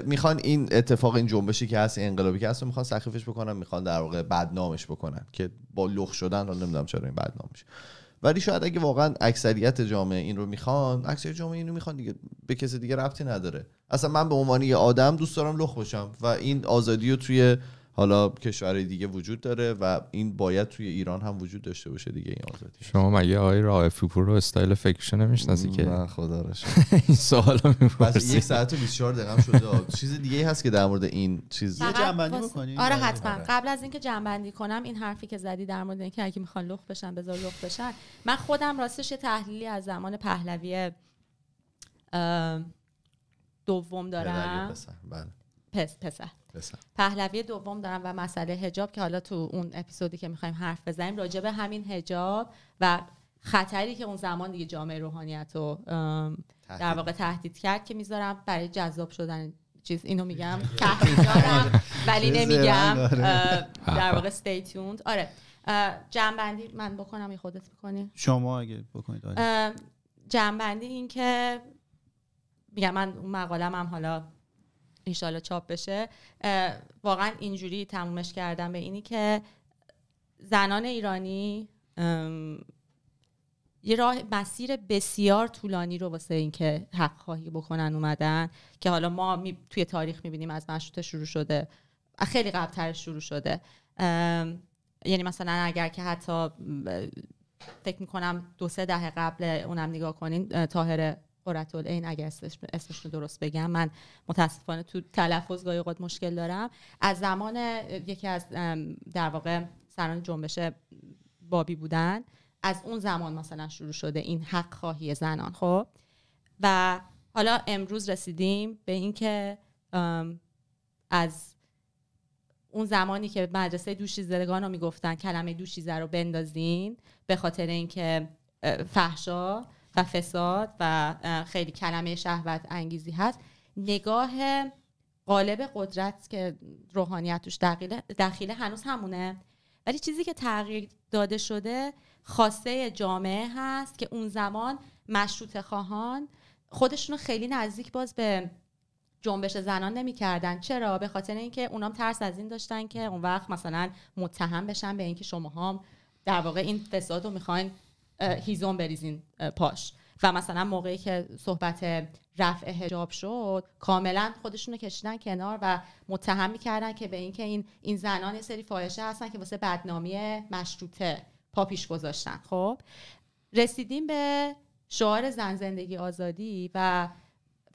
میخوان این اتفاق این جنبشی که هست انقلابی که هست میخوان سخیفش بکنن میخوان در واقع بدنامش بکنن که با لخ شدن حالا نمیدونم چرا این بدنامش ولی شاید اگه واقعا اکثریت جامعه این رو میخوان اکثریت جامعه این رو میخوان دیگه به کسی دیگه ربطی نداره اصلا من به عنوان یه آدم دوست دارم لخ باشم و این آزادی رو توی حالا کشور دیگه وجود داره و این باید توی ایران هم وجود داشته باشه دیگه این آزادی شما مگه آقای رائفی پور رو استایل فیکشن نمیشناسی که نه خدا رو [laughs] این سوالو یک ساعت و 24 دقیقه شده چیز دیگه هست که در مورد این چیز جنبندی بکنی آره،, آره حتما آره. قبل از اینکه جنبندی کنم این حرفی که زدی در مورد اینکه اگه میخوان لخ بشن بذار لخ بشن من خودم راستش تحلیلی از زمان پهلوی دوم دارم بله. پس پسر پهلوی دوم دارم و مسئله هجاب که حالا تو اون اپیزودی که میخوایم حرف بزنیم راجع به همین هجاب و خطری که اون زمان دیگه جامعه روحانیت رو در واقع تهدید کرد که میذارم برای جذاب شدن چیز اینو میگم [laughs] دارم ولی نمیگم آره. در واقع stay tuned آره جنبندی من بکنم یه خودت بکنی شما اگه بکنید آره. جنبندی این که میگم من اون مقالم هم حالا انشالله چاپ بشه واقعا اینجوری تمومش کردم به اینی که زنان ایرانی یه راه مسیر بسیار طولانی رو واسه اینکه حق خواهی بکنن اومدن که حالا ما توی تاریخ میبینیم از مشروطه شروع شده خیلی قبلتر شروع شده یعنی مثلا اگر که حتی فکر میکنم دو سه دهه قبل اونم نگاه کنین تاهر قرت این اگر اسمش رو درست بگم من متاسفانه تو تلفظ گاهی اوقات مشکل دارم از زمان یکی از در واقع سران جنبش بابی بودن از اون زمان مثلا شروع شده این حق خواهی زنان خب و حالا امروز رسیدیم به اینکه از اون زمانی که مدرسه دوشیزدگان رو میگفتن کلمه دوشیزه رو بندازین به خاطر اینکه فحشا و فساد و خیلی کلمه شهوت انگیزی هست نگاه قالب قدرت که روحانیت توش دخیله, هنوز همونه ولی چیزی که تغییر داده شده خاصه جامعه هست که اون زمان مشروط خواهان خودشون خیلی نزدیک باز به جنبش زنان نمیکردن چرا به خاطر اینکه اونام ترس از این داشتن که اون وقت مثلا متهم بشن به اینکه شما هم در واقع این فساد رو میخواین هیزون بریزین پاش و مثلا موقعی که صحبت رفع حجاب شد کاملا خودشون رو کشیدن کنار و متهم کردن که به اینکه این این زنان یه سری فاحشه هستن که واسه بدنامی مشروطه پا پیش گذاشتن خب رسیدیم به شعار زن زندگی آزادی و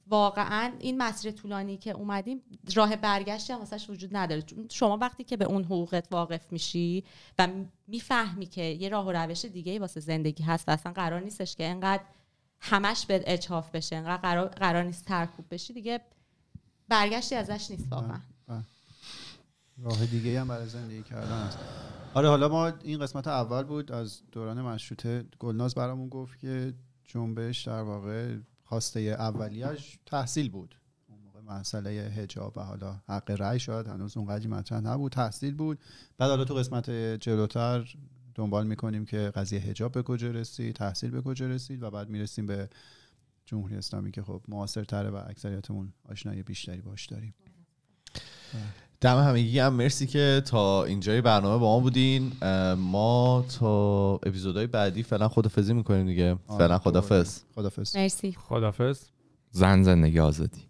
واقعا این مسیر طولانی که اومدیم راه برگشتی هم واسش وجود نداره شما وقتی که به اون حقوقت واقف میشی و میفهمی که یه راه و روش دیگه واسه زندگی هست و اصلا قرار نیستش که انقدر همش به اجهاف بشه انقدر قرار, قرار نیست ترکوب بشی دیگه برگشتی ازش نیست بله، واقعا بله. راه دیگه هم برای زندگی کردن هست آره حالا ما این قسمت اول بود از دوران مشروطه گلناز برامون گفت که جنبش در واقع خواسته اولیش تحصیل بود اون موقع مسئله حجاب و حالا حق رأی شاید هنوز اونقدری مطرح نبود تحصیل بود بعد حالا تو قسمت جلوتر دنبال میکنیم که قضیه حجاب به کجا رسید تحصیل به کجا رسید و بعد میرسیم به جمهوری اسلامی که خب تره و اکثریتمون آشنایی بیشتری باش داریم بله. دم همگی هم مرسی که تا اینجای برنامه با ما بودین ما تا اپیزودهای بعدی فعلا خدافزی میکنیم دیگه فعلا خدافز خدافز مرسی خدافز زن زندگی آزادی